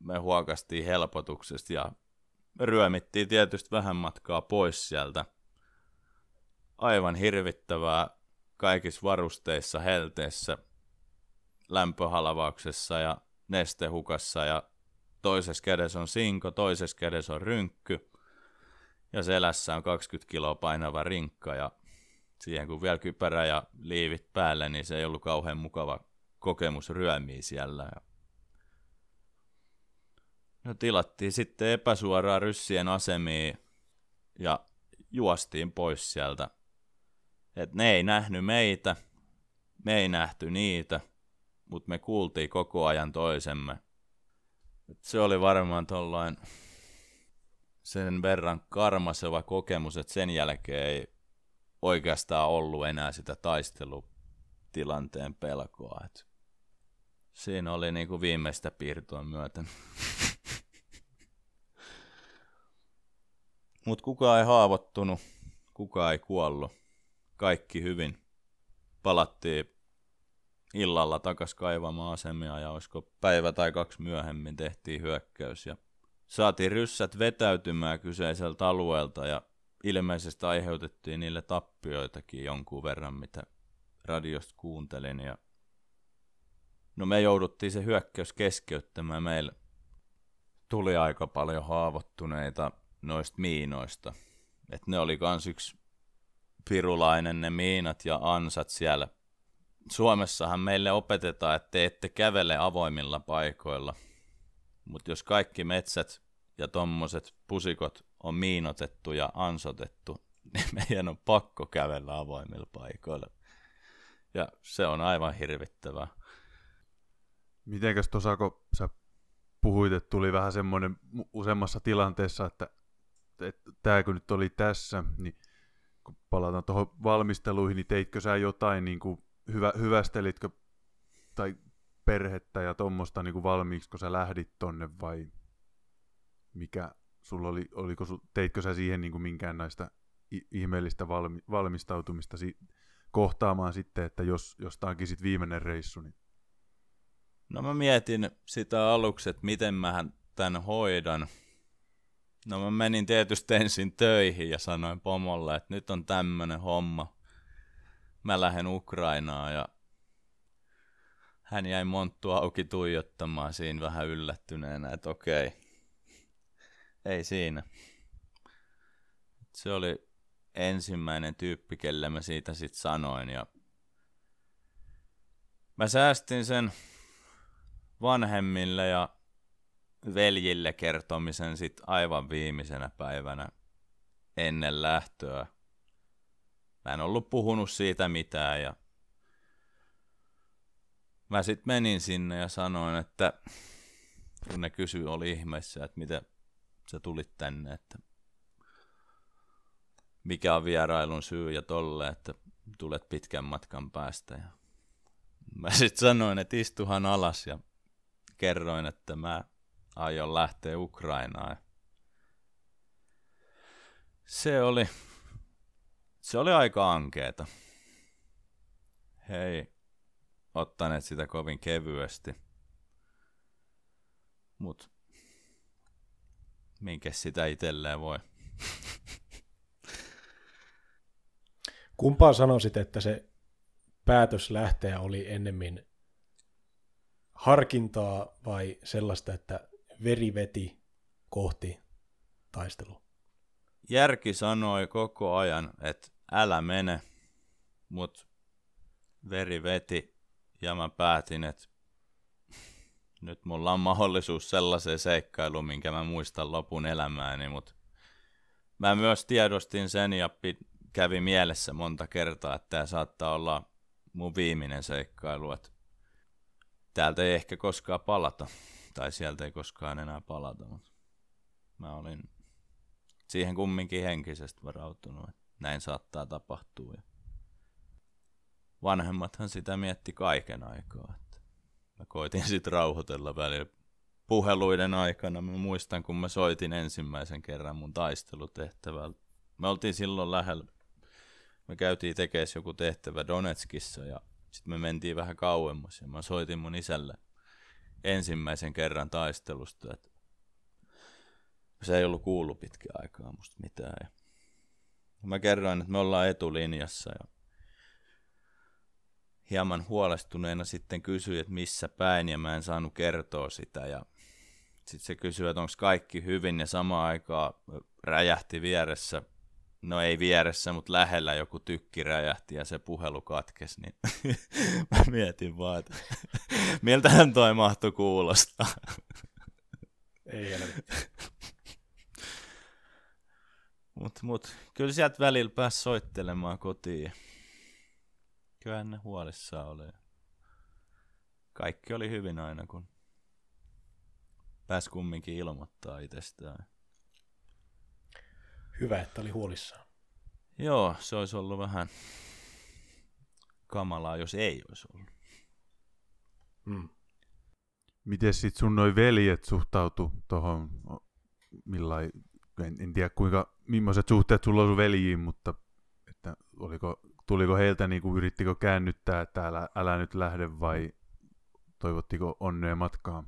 Speaker 3: me huokastiin helpotuksesta ja ryömittiin tietysti vähän matkaa pois sieltä. Aivan hirvittävää kaikissa varusteissa, helteessä, lämpöhalavauksessa ja nestehukassa ja toisessa kädessä on sinko, toisessa kädessä on rynkky ja selässä on 20 kiloa painava rinkka ja siihen kun vielä kypärä ja liivit päälle, niin se ei ollut kauhean mukava kokemus ryömiä siellä. Ja No tilattiin sitten epäsuoraan ryssien asemia ja juostiin pois sieltä. Et ne ei nähnyt meitä, me ei nähty niitä, mutta me kuultiin koko ajan toisemme. Et se oli varmaan tollain sen verran karmaseva kokemus, että sen jälkeen ei oikeastaan ollut enää sitä taistelutilanteen pelkoa. Et siinä oli niinku viimeistä piirtoa myöten. Mutta kukaan ei haavoittunut, kukaan ei kuollut. Kaikki hyvin. Palattiin illalla takas kaivamaan asemia ja olisiko päivä tai kaksi myöhemmin tehtiin hyökkäys ja saatiin ryssät vetäytymään kyseiseltä alueelta ja ilmeisesti aiheutettiin niille tappioitakin jonkun verran, mitä radiosta kuuntelin ja no me jouduttiin se hyökkäys keskeyttämään. Meillä tuli aika paljon haavoittuneita noista miinoista. Et ne oli kans yksi pirulainen ne miinat ja ansat siellä. Suomessahan meille opetetaan, että te ette kävele avoimilla paikoilla. Mutta jos kaikki metsät ja tommoset pusikot on miinotettu ja ansotettu, niin meidän on pakko kävellä
Speaker 2: avoimilla paikoilla. Ja se on aivan hirvittävää. Mitenkäs tuossa, kun sä puhuit, että tuli vähän semmoinen useammassa tilanteessa, että että tämäkö nyt oli tässä, niin kun palataan tuohon valmisteluihin, niin teitkö sä jotain, niin kuin hyvä, hyvästelitkö tai perhettä ja tuommoista niin kuin valmiiksi, kun sä lähdit tonne vai mikä sulla oli, oliko su, teitkö sä siihen niin kuin minkään näistä ihmeellistä valmi, valmistautumista si, kohtaamaan sitten, että jos, jos tämä onkin sitten viimeinen reissu, niin
Speaker 3: No mä mietin sitä aluksi, että miten mä tämän hoidan. No mä menin tietysti ensin töihin ja sanoin pomolle, että nyt on tämmönen homma. Mä lähden Ukrainaan ja hän jäi monttua auki tuijottamaan siinä vähän yllättyneenä, että okei, ei siinä. Se oli ensimmäinen tyyppi, kelle mä siitä sit sanoin ja mä säästin sen vanhemmille ja veljille kertomisen sit aivan viimeisenä päivänä ennen lähtöä. Mä en ollut puhunut siitä mitään ja mä sit menin sinne ja sanoin, että kun ne kysyi, oli ihmeessä, että mitä sä tulit tänne, että mikä on vierailun syy ja tolle, että tulet pitkän matkan päästä. Ja mä sitten sanoin, että istuhan alas ja kerroin, että mä aion lähteä Ukrainaan. Se oli, se oli aika ankeeta. Hei, ottaneet sitä kovin kevyesti. Mut minkä sitä itselleen voi.
Speaker 2: Kumpaa
Speaker 1: sanoisit, että se päätös lähteä oli ennemmin harkintaa vai sellaista, että veri veti kohti taistelu.
Speaker 3: Järki sanoi koko ajan, että älä mene, mutta veri veti ja mä päätin, että nyt mulla on mahdollisuus sellaiseen seikkailuun, minkä mä muistan lopun elämääni, mutta mä myös tiedostin sen ja kävi mielessä monta kertaa, että tämä saattaa olla mun viimeinen seikkailu, että täältä ei ehkä koskaan palata tai sieltä ei koskaan enää palata, mutta mä olin siihen kumminkin henkisesti varautunut, että näin saattaa tapahtua. Ja vanhemmathan sitä mietti kaiken aikaa. Että mä koitin sitten rauhoitella välillä puheluiden aikana. Mä muistan, kun mä soitin ensimmäisen kerran mun taistelutehtävältä. Me oltiin silloin lähellä, me käytiin tekemään joku tehtävä Donetskissa ja sitten me mentiin vähän kauemmas ja mä soitin mun isälle – ensimmäisen kerran taistelusta. Että se ei ollut kuullut pitkään aikaa musta mitään. Ja mä kerroin, että me ollaan etulinjassa ja hieman huolestuneena sitten kysyi, että missä päin ja mä en saanut kertoa sitä ja sitten se kysyi, että onko kaikki hyvin ja samaan aikaan räjähti vieressä no ei vieressä, mutta lähellä joku tykki räjähti ja se puhelu katkesi, niin mä mietin vaan, että miltähän toi mahtui kuulostaa. ei helvetti. Mut, mut, kyllä sieltä välillä pääs soittelemaan kotiin. Kyllä ne huolissaan oli. Kaikki oli hyvin aina, kun pääs kumminkin ilmoittaa itsestään
Speaker 1: hyvä, että oli huolissaan.
Speaker 3: Joo, se olisi ollut vähän kamalaa, jos ei olisi ollut.
Speaker 2: Mm. Miten sitten sun noi veljet suhtautu tuohon, en, en, tiedä kuinka, millaiset suhteet sulla on sun veljiin, mutta että oliko, tuliko heiltä, niin kuin, yrittikö käännyttää, että älä, älä nyt lähde vai toivottiko onnea matkaan?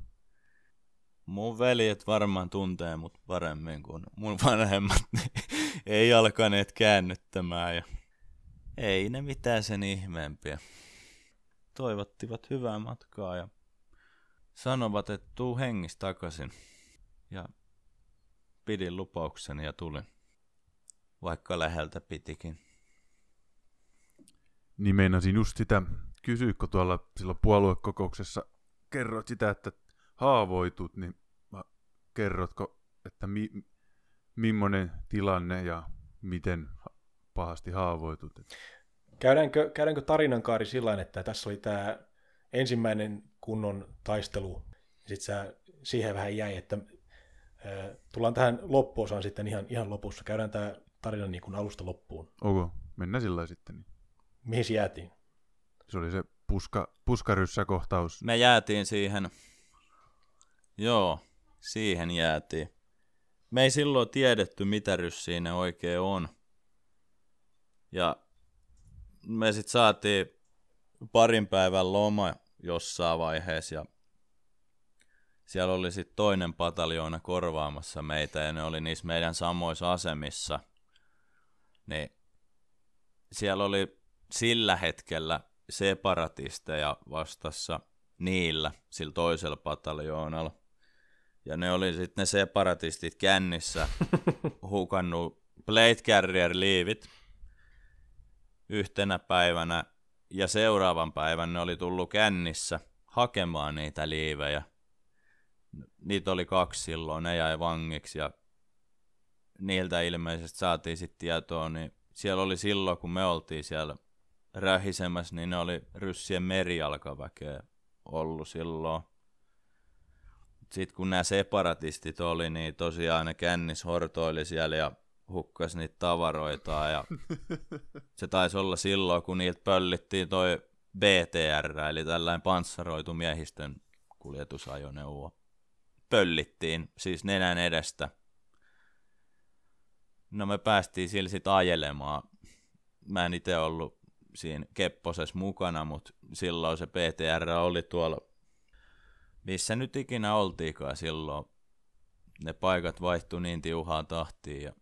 Speaker 3: mun veljet varmaan tuntee mut paremmin kuin mun vanhemmat, ei alkaneet käännyttämään ja ei ne mitään sen ihmeempiä. Toivottivat hyvää matkaa ja sanovat, että tuu hengissä takaisin. Ja pidin lupaukseni ja tulin, vaikka läheltä pitikin.
Speaker 2: Niin meinasin just sitä kysyä, kun tuolla silloin puoluekokouksessa kerroit sitä, että haavoitut, niin kerrotko, että mi, millainen tilanne ja miten pahasti haavoitut?
Speaker 1: Käydäänkö, käydäänkö tarinankaari sillä että tässä oli tämä ensimmäinen kunnon taistelu, ja sitten siihen vähän jäi, että tullaan tähän loppuosaan sitten ihan, ihan lopussa. Käydään tämä tarina niin kuin alusta loppuun.
Speaker 2: okay. mennään sillä sitten. Mihin se jäätiin? Se oli se puska, puskaryssäkohtaus. Me jäätiin
Speaker 3: siihen Joo, siihen jäätiin. Me ei silloin tiedetty, mitä ryssiä ne oikein on. Ja me sitten saatiin parin päivän loma jossain vaiheessa ja siellä oli sitten toinen pataljoona korvaamassa meitä ja ne oli niissä meidän samoissa asemissa. Niin siellä oli sillä hetkellä separatisteja vastassa niillä, sillä toisella pataljoonalla. Ja ne oli sitten ne separatistit kännissä hukannut plate Carrier-liivit yhtenä päivänä ja seuraavan päivän ne oli tullut kännissä hakemaan niitä liivejä. Niitä oli kaksi silloin, ne jäi vangiksi ja niiltä ilmeisesti saatiin sitten tietoa, niin siellä oli silloin, kun me oltiin siellä rähisemässä, niin ne oli ryssien merijalkaväkeä ollut silloin sitten kun nämä separatistit oli, niin tosiaan ne kännis hortoili siellä ja hukkas niitä tavaroita ja se taisi olla silloin, kun niitä pöllittiin toi BTR, eli tällainen panssaroitu miehistön kuljetusajoneuvo. Pöllittiin, siis nenän edestä. No me päästiin sillä sitten ajelemaan. Mä en itse ollut siinä kepposessa mukana, mutta silloin se PTR oli tuolla missä nyt ikinä oltiinkaan silloin, ne paikat vaihtu niin tiuhaan tahtiin ja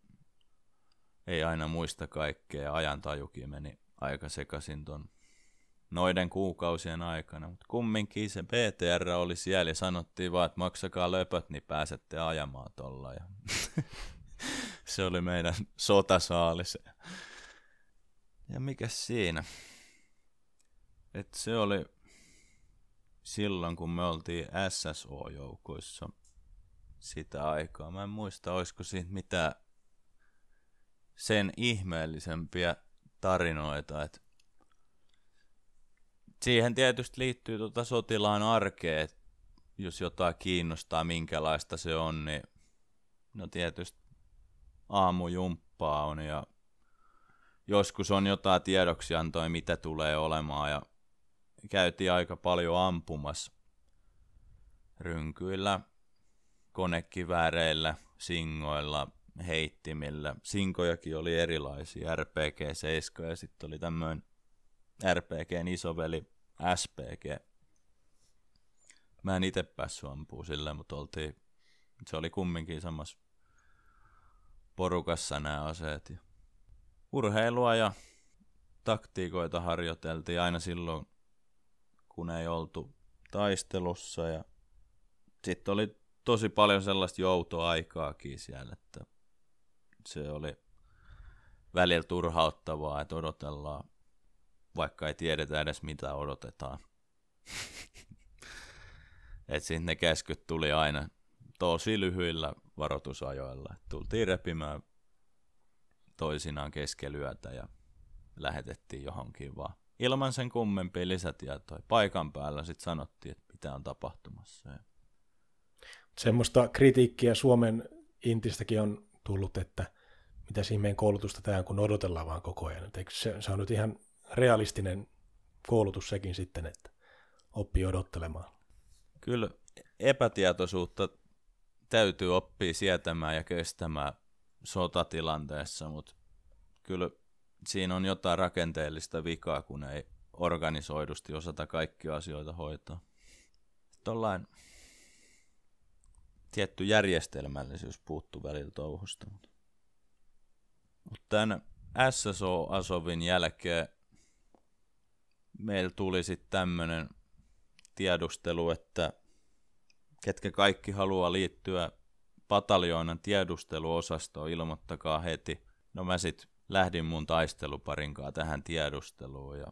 Speaker 3: ei aina muista kaikkea ja ajantajukin meni aika sekaisin ton noiden kuukausien aikana. Mutta kumminkin se PTR oli siellä ja sanottiin vaan, että maksakaa löpöt, niin pääsette ajamaan tuolla. Ja se oli meidän sotasaalis. Ja mikä siinä? Et se oli silloin, kun me oltiin SSO-joukoissa sitä aikaa. Mä en muista, olisiko siitä mitä sen ihmeellisempiä tarinoita, että siihen tietysti liittyy tota sotilaan arkea, että jos jotain kiinnostaa, minkälaista se on, niin no tietysti aamujumppaa on ja joskus on jotain tiedoksiantoja, mitä tulee olemaan ja käytiin aika paljon ampumas rynkyillä, konekivääreillä, singoilla, heittimillä. Sinkojakin oli erilaisia, RPG-7 ja sitten oli tämmöinen RPGn isoveli SPG. Mä en itse päässyt ampua sillä, mutta oltiin, se oli kumminkin samassa porukassa nämä aseet. Urheilua ja taktiikoita harjoiteltiin aina silloin kun ei oltu taistelussa ja sitten oli tosi paljon sellaista joutoaikaakin siellä, että se oli välillä turhauttavaa, että odotellaan, vaikka ei tiedetä edes mitä odotetaan. Et sitten ne käskyt tuli aina tosi lyhyillä varoitusajoilla. tultiin repimään toisinaan keskelyötä ja lähetettiin johonkin vaan ilman sen kummempia lisätietoja. Paikan päällä sitten sanottiin, että mitä on
Speaker 1: tapahtumassa. Semmoista kritiikkiä Suomen Intistäkin on tullut, että mitä ihmeen koulutusta tämä kun odotellaan vaan koko ajan. se, se on nyt ihan realistinen koulutus sekin sitten, että oppii odottelemaan.
Speaker 3: Kyllä epätietoisuutta täytyy oppia sietämään ja kestämään sotatilanteessa, mutta kyllä siinä on jotain rakenteellista vikaa, kun ei organisoidusti osata kaikkia asioita hoitaa. Tollain tietty järjestelmällisyys puuttuu välillä touhusta. Mutta tämän SSO Asovin jälkeen meillä tuli sitten tämmöinen tiedustelu, että ketkä kaikki haluaa liittyä pataljoonan tiedusteluosastoon, ilmoittakaa heti. No mä sitten lähdin mun taisteluparinkaan tähän tiedusteluun ja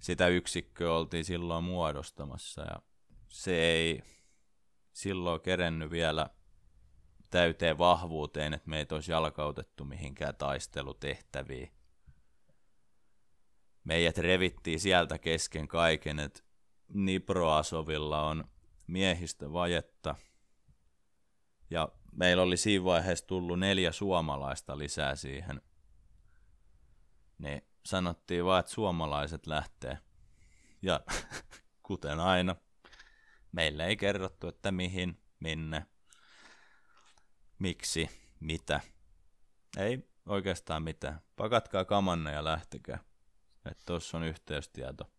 Speaker 3: sitä yksikköä oltiin silloin muodostamassa ja se ei silloin kerennyt vielä täyteen vahvuuteen, että meitä olisi jalkautettu mihinkään taistelutehtäviin. Meidät revittiin sieltä kesken kaiken, että Niproasovilla on miehistä vajetta. Ja meillä oli siinä vaiheessa tullut neljä suomalaista lisää siihen – niin sanottiin vaan, että suomalaiset lähtee. Ja kuten aina, meillä ei kerrottu, että mihin, minne, miksi, mitä. Ei oikeastaan mitään. Pakatkaa kamanne ja lähtekää. Että tossa on yhteystieto.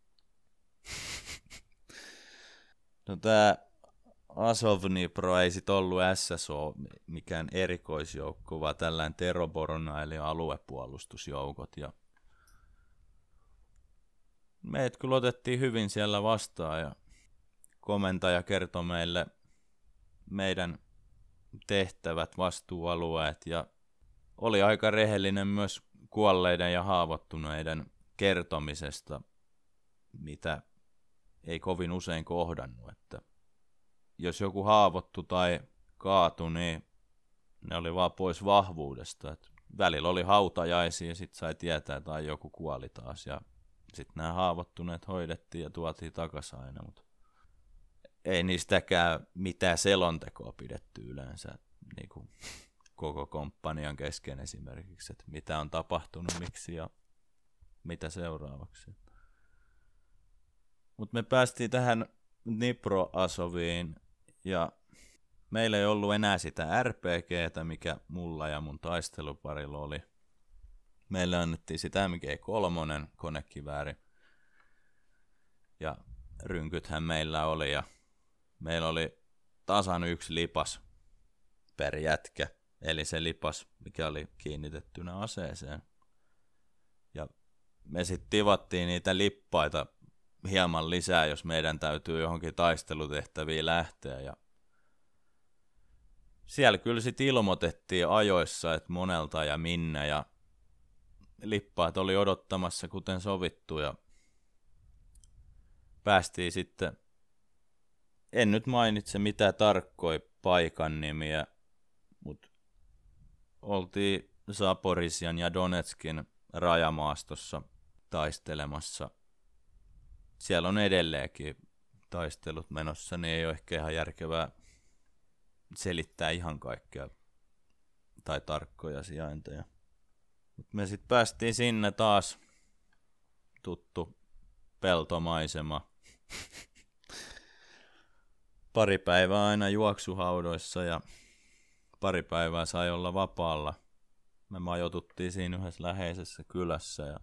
Speaker 3: no tää Asovnipro ei sit ollut SSO mikään erikoisjoukko, vaan tällainen Teroborona eli aluepuolustusjoukot. Ja meidät kyllä otettiin hyvin siellä vastaan ja komentaja kertoi meille meidän tehtävät, vastuualueet ja oli aika rehellinen myös kuolleiden ja haavoittuneiden kertomisesta, mitä ei kovin usein kohdannut. Että jos joku haavoittu tai kaatui, niin ne oli vaan pois vahvuudesta. Että välillä oli hautajaisia ja sitten sai tietää, että joku kuoli taas ja sitten nämä haavoittuneet hoidettiin ja tuotiin takaisin aina, mutta ei niistäkään mitään selontekoa pidetty yleensä niin kuin koko komppanian kesken esimerkiksi, että mitä on tapahtunut, miksi ja mitä seuraavaksi. Mutta me päästiin tähän Nipro-asoviin ja meillä ei ollut enää sitä RPGtä, mikä mulla ja mun taisteluparilla oli – meille annettiin sitä MG3 konekivääri. Ja rynkythän meillä oli ja meillä oli tasan yksi lipas per jätkä. Eli se lipas, mikä oli kiinnitettynä aseeseen. Ja me sitten tivattiin niitä lippaita hieman lisää, jos meidän täytyy johonkin taistelutehtäviin lähteä. Ja siellä kyllä sitten ilmoitettiin ajoissa, että monelta ja minne ja lippaat oli odottamassa kuten sovittu ja päästiin sitten, en nyt mainitse mitä tarkkoi paikan nimiä, mutta oltiin Saporisian ja Donetskin rajamaastossa taistelemassa. Siellä on edelleenkin taistelut menossa, niin ei ole ehkä ihan järkevää selittää ihan kaikkea tai tarkkoja sijainteja. Me sitten päästiin sinne taas tuttu peltomaisema. pari päivää aina juoksuhaudoissa ja pari päivää sai olla vapaalla. Me majoituttiin siinä yhdessä läheisessä kylässä ja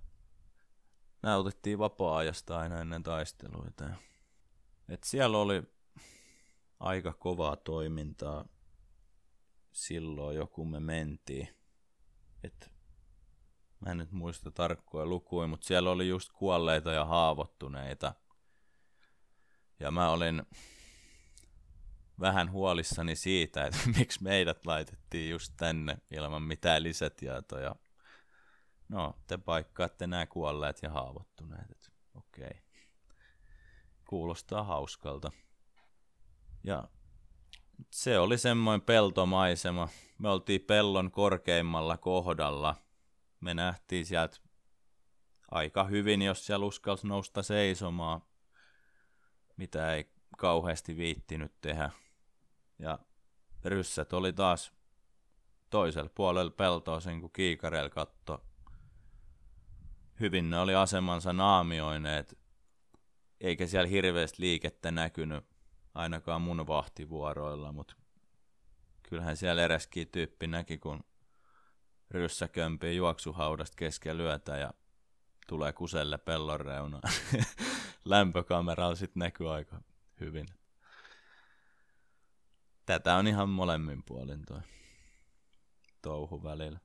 Speaker 3: nautittiin vapaa-ajasta aina ennen taisteluita. Et siellä oli aika kovaa toimintaa silloin, jo kun me mentiin. Et Mä en nyt muista tarkkoja lukuja, mutta siellä oli just kuolleita ja haavoittuneita. Ja mä olin vähän huolissani siitä, että miksi meidät laitettiin just tänne ilman mitään lisätietoja. No, te paikkaatte nämä kuolleet ja haavoittuneet. Okei. Okay. Kuulostaa hauskalta. Ja se oli semmoinen peltomaisema. Me oltiin pellon korkeimmalla kohdalla – me nähtiin sieltä aika hyvin, jos siellä uskalsi nousta seisomaan, mitä ei kauheasti viittinyt tehdä. Ja ryssät oli taas toisella puolella peltoa sen, kun kiikarel katto. Hyvin ne oli asemansa naamioineet, eikä siellä hirveästi liikettä näkynyt, ainakaan mun vahtivuoroilla, mutta kyllähän siellä eräskin tyyppi näki, kun ryssäkömpiä juoksuhaudasta keskellä lyötä ja tulee kuselle pellon reunaan. Lämpökameralla sitten näkyy aika hyvin. Tätä on ihan molemmin puolin toi touhu välillä.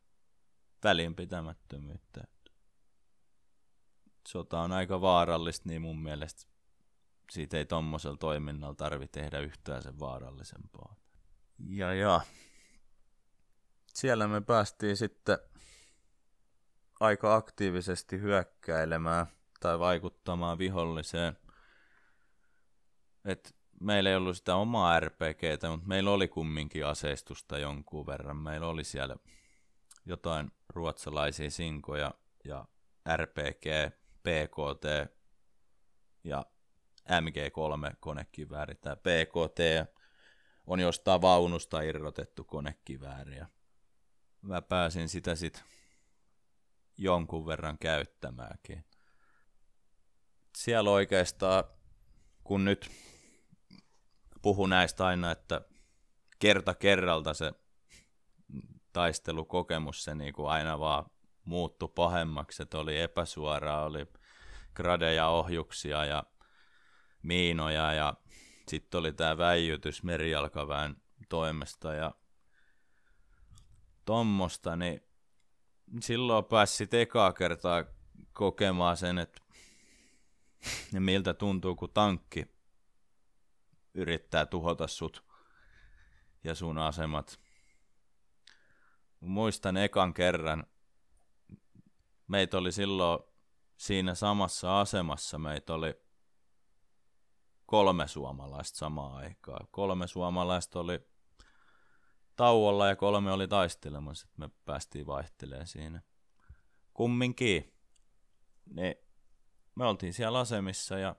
Speaker 3: Välinpitämättömyyttä. Sota on aika vaarallista, niin mun mielestä siitä ei tommosella toiminnalla tarvi tehdä yhtään sen vaarallisempaa. Ja ja, siellä me päästiin sitten aika aktiivisesti hyökkäilemään tai vaikuttamaan viholliseen. Et meillä ei ollut sitä omaa RPGtä, mutta meillä oli kumminkin aseistusta jonkun verran. Meillä oli siellä jotain ruotsalaisia sinkoja ja RPG, PKT ja MG3-konekivääri. Tämä PKT on jostain vaunusta irrotettu konekivääriä mä pääsin sitä sitten jonkun verran käyttämäänkin. Siellä oikeastaan, kun nyt puhun näistä aina, että kerta kerralta se taistelukokemus, se niin kuin aina vaan muuttu pahemmaksi, että oli epäsuoraa, oli gradeja, ohjuksia ja miinoja ja sitten oli tämä väijytys merijalkaväen toimesta ja tuommoista, niin silloin pääsi ekaa kertaa kokemaan sen, että miltä tuntuu, kun tankki yrittää tuhota sut ja sun asemat. Muistan ekan kerran, meitä oli silloin siinä samassa asemassa, meitä oli kolme suomalaista samaan aikaan. Kolme suomalaista oli tauolla ja kolme oli taistelemassa, että me päästiin vaihtelemaan siinä. Kumminkin, niin me oltiin siellä asemissa ja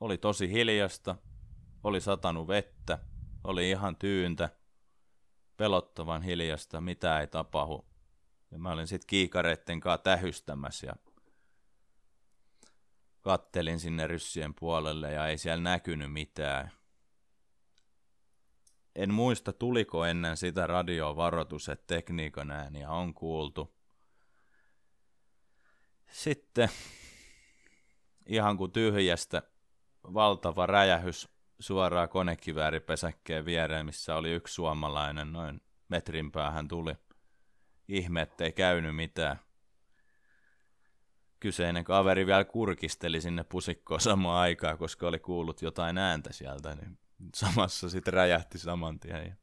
Speaker 3: oli tosi hiljasta, oli satanut vettä, oli ihan tyyntä, pelottavan hiljasta, mitä ei tapahdu. Ja mä olin sitten kiikareitten kanssa tähystämässä ja kattelin sinne ryssien puolelle ja ei siellä näkynyt mitään en muista tuliko ennen sitä radiovaroitus, että tekniikan ääniä on kuultu. Sitten ihan kuin tyhjästä valtava räjähys suoraan konekivääripesäkkeen viereen, missä oli yksi suomalainen, noin metrin päähän tuli. Ihme, ettei käynyt mitään. Kyseinen kaveri vielä kurkisteli sinne pusikkoon samaan aikaan, koska oli kuullut jotain ääntä sieltä, niin samassa sitten räjähti saman tien. Ja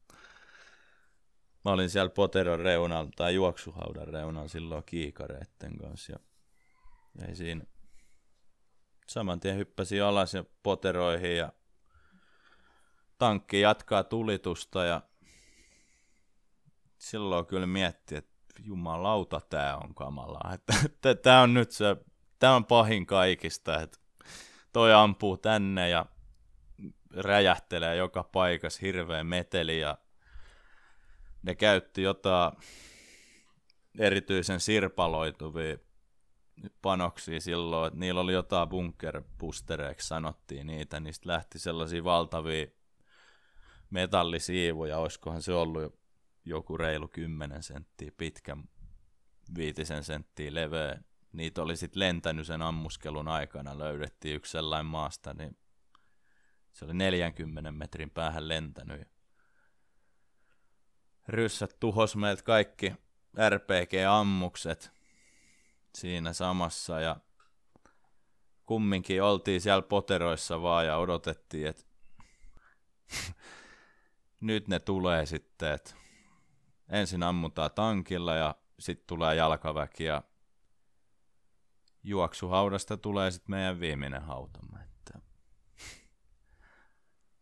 Speaker 3: mä olin siellä poteron reunalla tai juoksuhaudan reunalla silloin kiikareitten kanssa. Ja ei siinä. Saman tien hyppäsin alas ja poteroihin ja tankki jatkaa tulitusta ja silloin kyllä mietti, että jumalauta tää on kamalaa. Että tää on nyt se, tää on pahin kaikista, että toi ampuu tänne ja räjähtelee joka paikassa, hirveä meteli ja ne käytti jotain erityisen sirpaloituvia panoksia silloin, että niillä oli jotain bunkerbustereiksi sanottiin niitä, niistä lähti sellaisia valtavia metallisiivoja, olisikohan se ollut joku reilu 10 senttiä pitkä, viitisen senttiä leveä. Niitä oli sitten lentänyt sen ammuskelun aikana, löydettiin yksi sellainen maasta, niin se oli 40 metrin päähän lentänyt. Ryssät tuhos meiltä kaikki RPG-ammukset siinä samassa ja kumminkin oltiin siellä poteroissa vaan ja odotettiin, että nyt ne tulee sitten, että ensin ammutaan tankilla ja sitten tulee jalkaväki ja juoksuhaudasta tulee sitten meidän viimeinen hautamme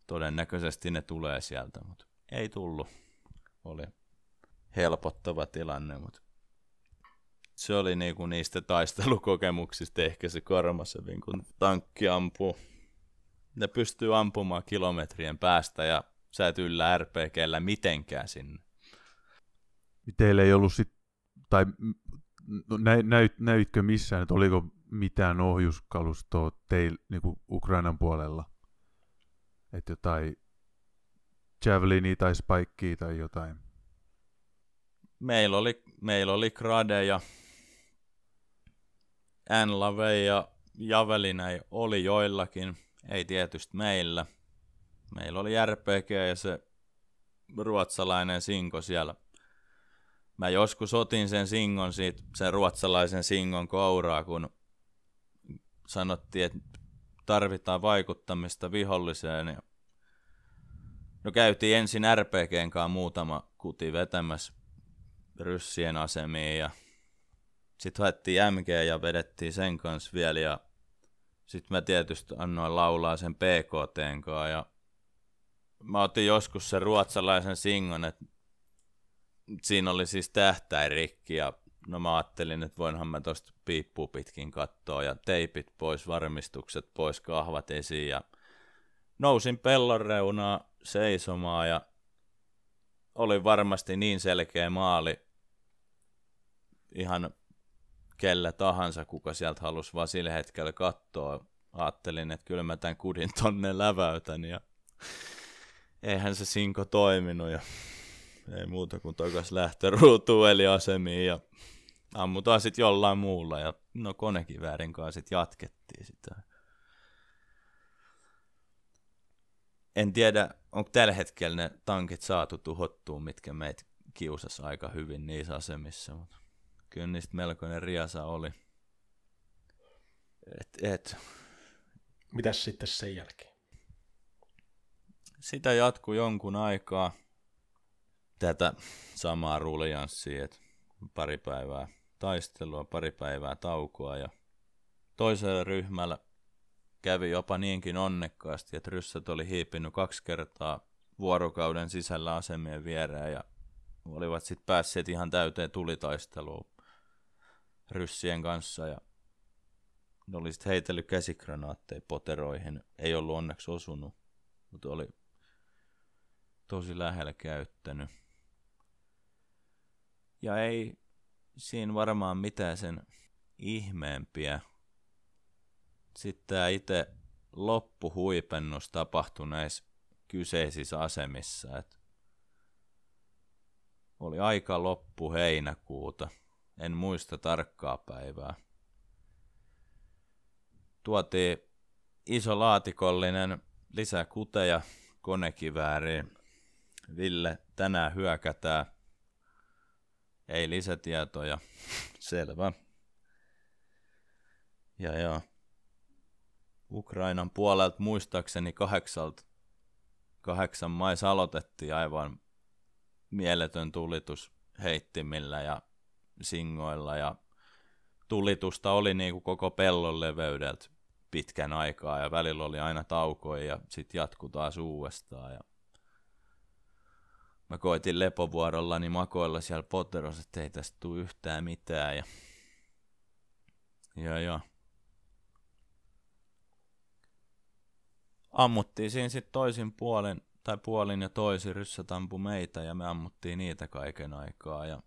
Speaker 3: todennäköisesti ne tulee sieltä, mutta ei tullut. Oli helpottava tilanne, mutta se oli niinku niistä taistelukokemuksista ehkä se karmasevin, kun tankki ampuu. Ne pystyy ampumaan kilometrien päästä ja sä et yllä RPGllä mitenkään sinne.
Speaker 2: Teillä ei ollut sit, tai no nä, nä, näytkö missään, että oliko mitään ohjuskalustoa teillä niinku Ukrainan puolella? Että jotain Javelini tai Spikea tai jotain.
Speaker 3: Meillä oli, meillä oli Grade ja N-lave ja Javelinei oli joillakin, ei tietysti meillä. Meillä oli RPG ja se ruotsalainen sinko siellä. Mä joskus otin sen singon siitä, sen ruotsalaisen singon kouraa, kun sanottiin, että tarvitaan vaikuttamista viholliseen. Ja No käytiin ensin RPGn kanssa muutama kuti vetämässä ryssien asemiin ja sitten haettiin MG ja vedettiin sen kanssa vielä ja sitten mä tietysti annoin laulaa sen PKTn kanssa ja mä otin joskus sen ruotsalaisen singon, että siinä oli siis tähtäin rikki ja no mä ajattelin, että voinhan mä tosta piippuu pitkin kattoa ja teipit pois, varmistukset pois, kahvat esiin ja nousin pellon reunaa seisomaan ja oli varmasti niin selkeä maali ihan kellä tahansa, kuka sieltä halusi vaan sillä hetkellä katsoa. Ajattelin, että kyllä mä tämän kudin tonne läväytän ja eihän se sinko toiminut ja ei muuta kuin takas lähtöruutuun eli asemiin ja ammutaan sitten jollain muulla ja no konekiväärin kanssa sitten jatkettiin sitä. en tiedä, onko tällä hetkellä ne tankit saatu tuhottua, mitkä meitä kiusas aika hyvin niissä asemissa, mutta kyllä niistä melkoinen riasa oli.
Speaker 1: Et, et. Mitäs sitten sen jälkeen?
Speaker 3: Sitä jatkuu jonkun aikaa tätä samaa rulianssia, pari päivää taistelua, pari päivää taukoa ja toisella ryhmällä kävi jopa niinkin onnekkaasti, että ryssät oli hiipinyt kaksi kertaa vuorokauden sisällä asemien viereen ja olivat sitten päässeet ihan täyteen tulitaisteluun ryssien kanssa ja ne oli sitten heitellyt käsikranaatteja poteroihin. Ei ollut onneksi osunut, mutta oli tosi lähellä käyttänyt. Ja ei siinä varmaan mitään sen ihmeempiä sitten tämä itse loppuhuipennus tapahtui näissä kyseisissä asemissa. Et oli aika loppu heinäkuuta, en muista tarkkaa päivää. Tuotiin iso laatikollinen kuteja konekivääriin. Ville, tänään hyökätään. Ei lisätietoja. Selvä. Ja joo. Ukrainan puolelta muistaakseni kahdeksalta, kahdeksan mais aloitettiin aivan mieletön tulitus heittimillä ja singoilla ja tulitusta oli niin kuin koko pellon leveydeltä pitkän aikaa ja välillä oli aina taukoja ja sitten jatkuu taas uudestaan. Ja mä koitin lepovuorollani makoilla siellä poteros, että ei tästä tule yhtään mitään. Ja, ja, ja. ammuttiin siinä sitten toisin puolin, tai puolin ja toisin ryssät ampui meitä ja me ammuttiin niitä kaiken aikaa. Ja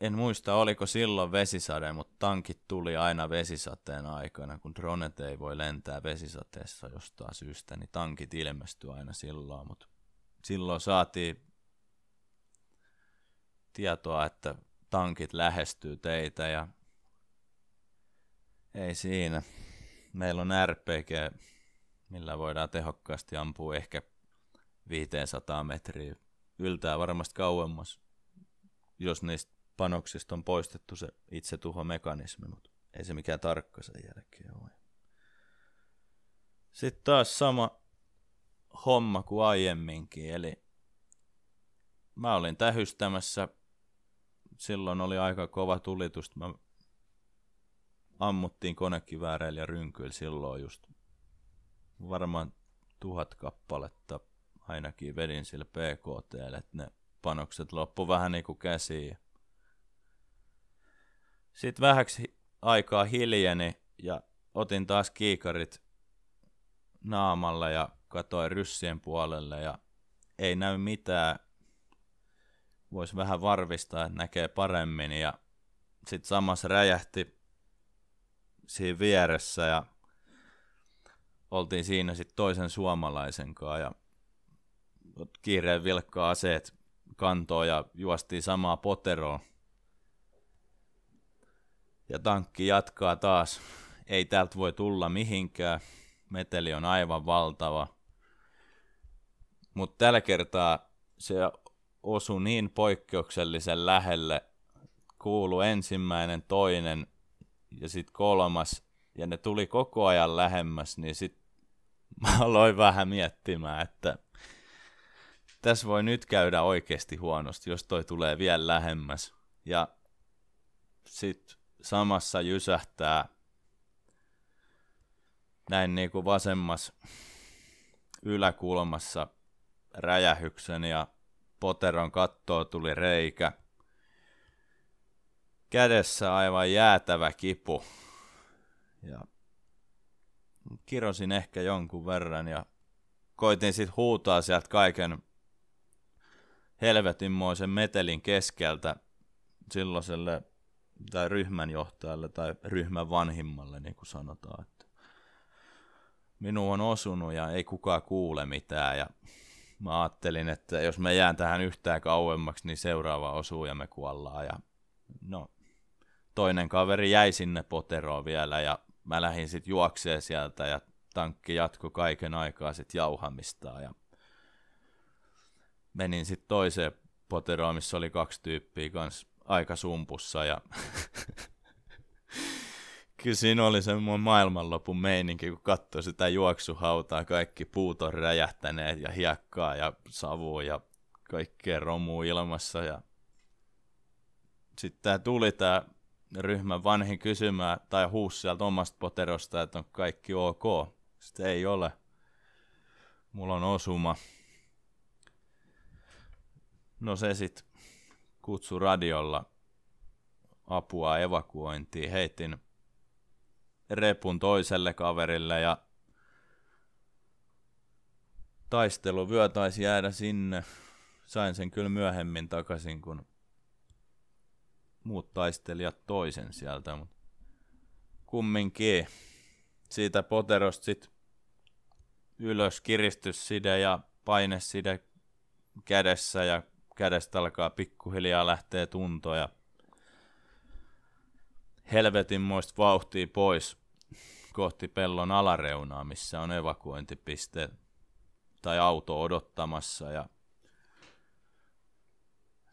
Speaker 3: en muista, oliko silloin vesisade, mutta tankit tuli aina vesisateen aikana, kun dronet ei voi lentää vesisateessa jostain syystä, niin tankit ilmestyi aina silloin, mutta silloin saatiin tietoa, että tankit lähestyy teitä ja ei siinä meillä on RPG, millä voidaan tehokkaasti ampua ehkä 500 metriä. Yltää varmasti kauemmas, jos niistä panoksista on poistettu se itse tuhomekanismi, mutta ei se mikään tarkka sen jälkeen ole. Sitten taas sama homma kuin aiemminkin, eli mä olin tähystämässä, silloin oli aika kova tulitus, mä ammuttiin konekivääreillä ja rynkyillä silloin just varmaan tuhat kappaletta ainakin vedin sille PKT, että ne panokset loppu vähän niin kuin käsiin. Sitten vähäksi aikaa hiljeni ja otin taas kiikarit naamalla ja katoin ryssien puolelle ja ei näy mitään. Voisi vähän varvistaa, että näkee paremmin ja sitten samassa räjähti siinä vieressä ja oltiin siinä sitten toisen suomalaisen kanssa ja kiireen vilkkaa aseet kantoon ja juostiin samaa poteroa. Ja tankki jatkaa taas. Ei täältä voi tulla mihinkään. Meteli on aivan valtava. Mutta tällä kertaa se osui niin poikkeuksellisen lähelle. Kuulu ensimmäinen, toinen, ja sitten kolmas, ja ne tuli koko ajan lähemmäs, niin sitten mä aloin vähän miettimään, että tässä voi nyt käydä oikeasti huonosti, jos toi tulee vielä lähemmäs. Ja sitten samassa jysähtää näin niin kuin vasemmassa yläkulmassa räjähyksen ja Poteron kattoon tuli reikä kädessä aivan jäätävä kipu. Ja kirosin ehkä jonkun verran ja koitin sitten huutaa sieltä kaiken helvetinmoisen metelin keskeltä silloiselle tai ryhmänjohtajalle tai ryhmän vanhimmalle, niin kuin sanotaan, että minun on osunut ja ei kukaan kuule mitään ja mä ajattelin, että jos mä jään tähän yhtään kauemmaksi, niin seuraava osuu ja me kuollaan ja no toinen kaveri jäi sinne poteroon vielä ja mä lähdin sitten juoksee sieltä ja tankki jatko kaiken aikaa sitten jauhamistaan ja menin sitten toiseen poteroon, missä oli kaksi tyyppiä kans aika sumpussa ja kyllä siinä oli semmoinen maailmanlopun meininki, kun katsoi sitä juoksuhautaa, kaikki puut on räjähtäneet ja hiekkaa ja savua ja kaikkea romua ilmassa ja sitten tämä tuli tämä ryhmän vanhin kysymään tai huus sieltä omasta poterosta, että on kaikki ok. Sitten ei ole. Mulla on osuma. No se sit kutsu radiolla apua evakuointiin. Heitin repun toiselle kaverille ja taisteluvyö taisi jäädä sinne. Sain sen kyllä myöhemmin takaisin, kun muut taistelijat toisen sieltä, mutta kumminkin siitä poterosta sit ylös kiristysside ja paineside kädessä ja kädestä alkaa pikkuhiljaa lähtee tuntoja moista vauhtia pois kohti pellon alareunaa, missä on evakuointipiste tai auto odottamassa ja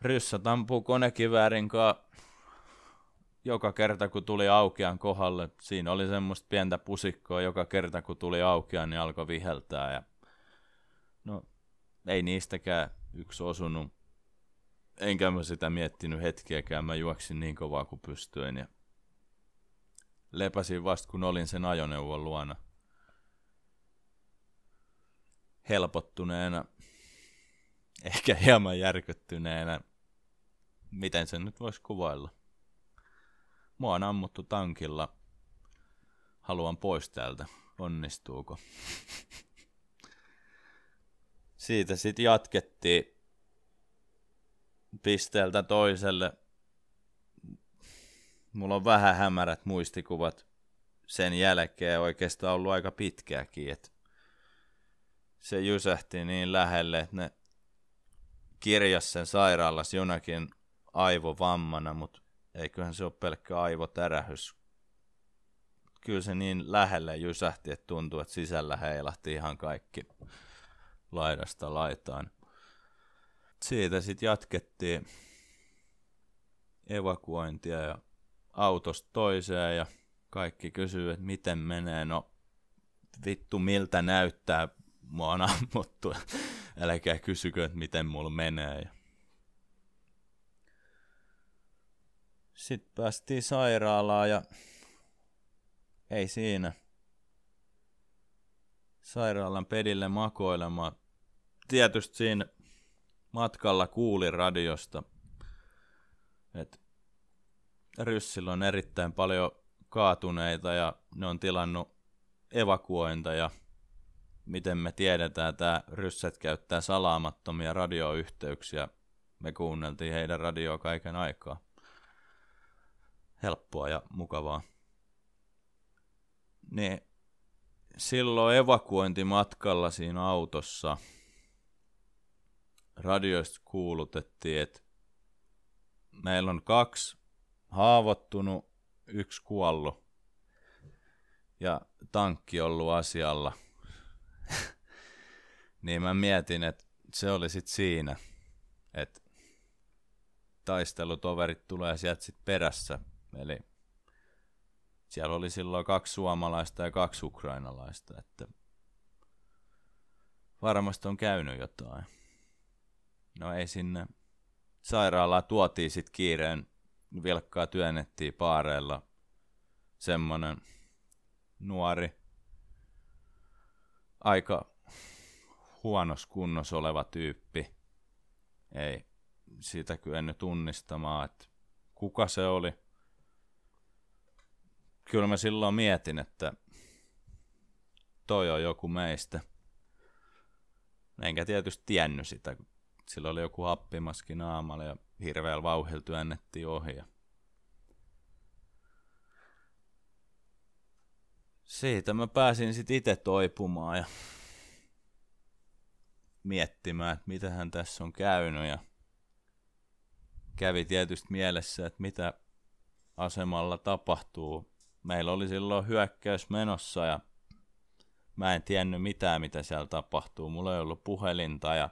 Speaker 3: Ryssä tampuu konekiväärin kanssa joka kerta, kun tuli aukean kohdalle. Siinä oli semmoista pientä pusikkoa joka kerta, kun tuli aukean, niin alkoi viheltää. Ja... No, ei niistäkään yksi osunut. Enkä mä sitä miettinyt hetkiäkään, mä juoksin niin kovaa kuin pystyin ja lepäsin vasta kun olin sen ajoneuvon luona. Helpottuneena, ehkä hieman järkyttyneenä miten sen nyt voisi kuvailla. Mua on ammuttu tankilla. Haluan pois täältä. Onnistuuko? Siitä sitten jatkettiin pisteeltä toiselle. Mulla on vähän hämärät muistikuvat sen jälkeen oikeastaan ollut aika pitkääkin, että se jysähti niin lähelle, että ne kirjas sen sairaalassa jonakin aivovammana, mutta eiköhän se ole pelkkä aivotärähys. Kyllä se niin lähelle jysähti, että tuntuu, että sisällä heilahti ihan kaikki laidasta laitaan. Siitä sitten jatkettiin evakuointia ja autosta toiseen ja kaikki kysyy, että miten menee. No vittu miltä näyttää, mua on ammuttu. Älkää kysykö, että miten mulla menee. Ja Sitten päästiin sairaalaan ja ei siinä. Sairaalan pedille makoilemaan. Tietysti siinä matkalla kuulin radiosta, että Ryssillä on erittäin paljon kaatuneita ja ne on tilannut evakuointa ja miten me tiedetään, tämä ryssät käyttää salaamattomia radioyhteyksiä. Me kuunneltiin heidän radioa kaiken aikaa helppoa ja mukavaa. Niin silloin evakuointimatkalla siinä autossa radioista kuulutettiin, että meillä on kaksi haavoittunut, yksi kuollut ja tankki ollut asialla. niin mä mietin, että se oli sitten siinä, että taistelutoverit tulee sieltä sitten perässä Eli siellä oli silloin kaksi suomalaista ja kaksi ukrainalaista, että varmasti on käynyt jotain. No ei sinne. Sairaalaa tuotiin sitten kiireen, vilkkaa työnnettiin paareilla semmonen nuori, aika huonos kunnos oleva tyyppi. Ei sitä kyennyt tunnistamaan, että kuka se oli – kyllä mä silloin mietin, että toi on joku meistä. Enkä tietysti tiennyt sitä, kun sillä oli joku happimaski naamalla ja hirveällä vauhilla työnnettiin ohi. Ja... Siitä mä pääsin sitten itse toipumaan ja miettimään, että hän tässä on käynyt ja kävi tietysti mielessä, että mitä asemalla tapahtuu meillä oli silloin hyökkäys menossa ja mä en tiennyt mitään, mitä siellä tapahtuu. Mulla ei ollut puhelinta ja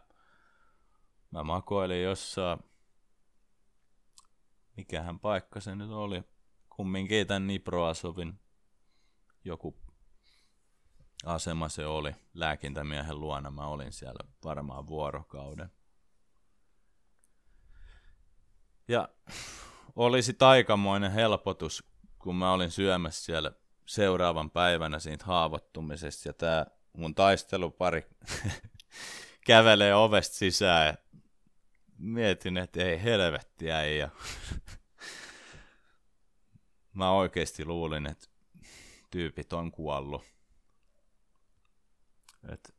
Speaker 3: mä makoilin jossain, mikähän paikka se nyt oli, kumminkin tämän Niproasovin joku asema se oli. Lääkintämiehen luona mä olin siellä varmaan vuorokauden. Ja olisi aikamoinen helpotus kun mä olin syömässä siellä seuraavan päivänä siitä haavoittumisesta ja tämä mun taistelupari kävelee ovesta sisään ja mietin, että ei helvettiä ei. Ja mä oikeasti luulin, että tyypit on kuollut. Et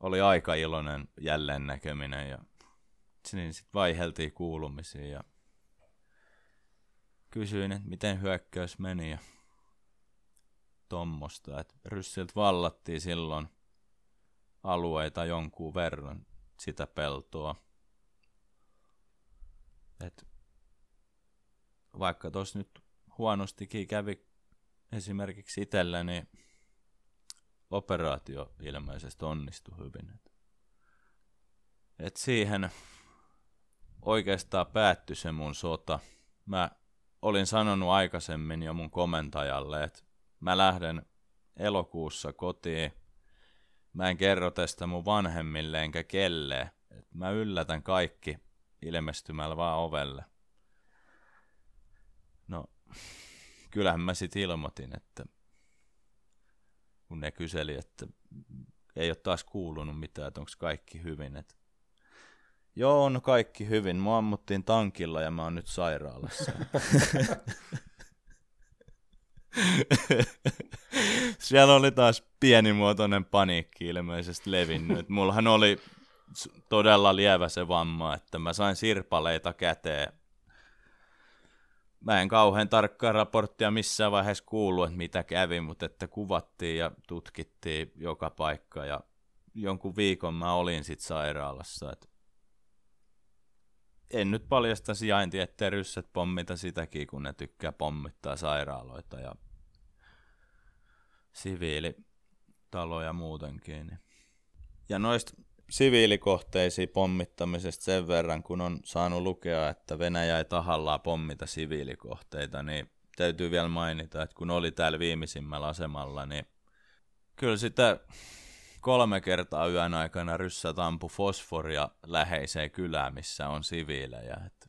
Speaker 3: oli aika iloinen jälleen näkeminen ja niin sitten vaiheltiin kuulumisiin ja kysyin, että miten hyökkäys meni ja tuommoista. Että Ryssiltä vallattiin silloin alueita jonkun verran sitä peltoa. Et vaikka tuossa nyt huonostikin kävi esimerkiksi itsellä, niin operaatio ilmeisesti onnistui hyvin. et siihen oikeastaan päättyi se mun sota. Mä olin sanonut aikaisemmin jo mun komentajalle, että mä lähden elokuussa kotiin. Mä en kerro tästä mun vanhemmille enkä kelleen. Et mä yllätän kaikki ilmestymällä vaan ovelle. No, kyllähän mä sit ilmoitin, että kun ne kyseli, että ei ole taas kuulunut mitään, että onko kaikki hyvin, että Joo, on no kaikki hyvin. Mua ammuttiin tankilla ja mä oon nyt sairaalassa. Siellä oli taas pienimuotoinen paniikki ilmeisesti levinnyt. Mullahan oli todella lievä se vamma, että mä sain sirpaleita käteen. Mä en kauhean tarkkaa raporttia missään vaiheessa kuullut, että mitä kävi, mutta että kuvattiin ja tutkittiin joka paikka ja jonkun viikon mä olin sitten sairaalassa. Että en nyt paljasta sijainti, että ryssät pommita sitäkin, kun ne tykkää pommittaa sairaaloita ja siviilitaloja muutenkin. Niin. Ja noista siviilikohteisiin pommittamisesta sen verran, kun on saanut lukea, että Venäjä ei tahallaan pommita siviilikohteita, niin täytyy vielä mainita, että kun oli täällä viimeisimmällä asemalla, niin kyllä sitä kolme kertaa yön aikana ryssä tampu fosforia läheiseen kylään, missä on siviilejä. Että...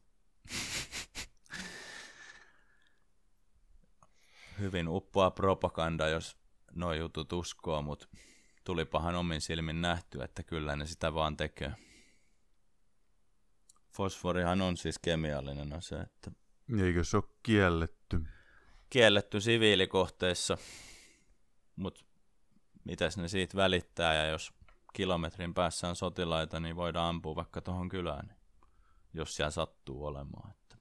Speaker 3: Hyvin uppoa propaganda, jos nuo jutut uskoo, mutta tulipahan omin silmin nähty, että kyllä ne sitä vaan tekee. Fosforihan on siis kemiallinen ase. Että...
Speaker 2: Eikö se ole kielletty?
Speaker 3: Kielletty siviilikohteissa, mutta mitäs ne siitä välittää, ja jos kilometrin päässä on sotilaita, niin voidaan ampua vaikka tuohon kylään, niin jos siellä sattuu olemaan. Että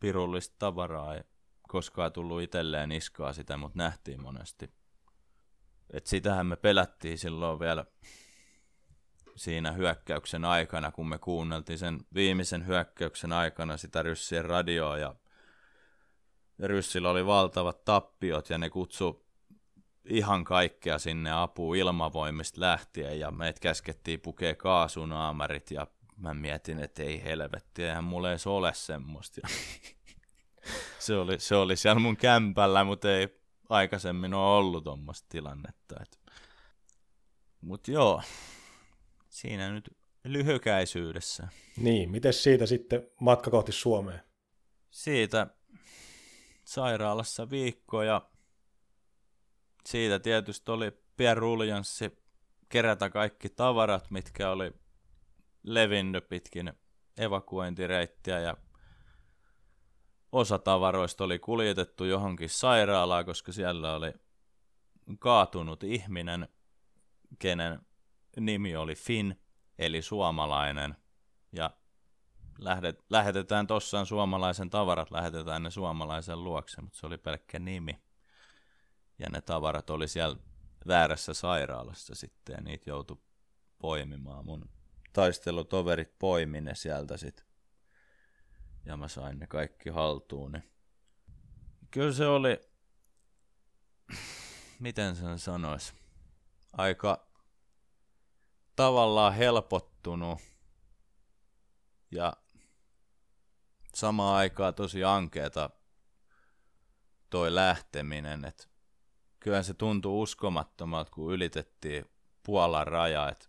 Speaker 3: pirullista tavaraa ei koskaan tullut itselleen iskaa sitä, mutta nähtiin monesti. Et sitähän me pelättiin silloin vielä siinä hyökkäyksen aikana, kun me kuunneltiin sen viimeisen hyökkäyksen aikana sitä ryssien radioa ja ryssillä oli valtavat tappiot ja ne kutsu ihan kaikkea sinne apu ilmavoimista lähtien ja meitä käskettiin pukea kaasunaamarit ja mä mietin, että ei helvetti, eihän mulla edes ole semmoista. se, oli, se oli siellä mun kämpällä, mutta ei aikaisemmin ole ollut tuommoista tilannetta. Mutta Mut joo, siinä nyt lyhykäisyydessä.
Speaker 1: Niin, miten siitä sitten matka kohti Suomea?
Speaker 3: Siitä sairaalassa viikko ja siitä tietysti oli Rulianssi kerätä kaikki tavarat, mitkä oli levinnyt pitkin evakuointireittiä ja osa tavaroista oli kuljetettu johonkin sairaalaan, koska siellä oli kaatunut ihminen, kenen nimi oli Finn, eli suomalainen. Ja lähetetään tossaan suomalaisen tavarat, lähetetään ne suomalaisen luokse, mutta se oli pelkkä nimi ja ne tavarat oli siellä väärässä sairaalassa sitten ja niitä joutui poimimaan. Mun taistelutoverit poimi ne sieltä sitten ja mä sain ne kaikki haltuun. Niin. Kyllä se oli, miten sen sanois, aika tavallaan helpottunut ja samaan aikaan tosi ankeeta toi lähteminen, että kyllä se tuntui uskomattomalta, kun ylitettiin Puolan raja, että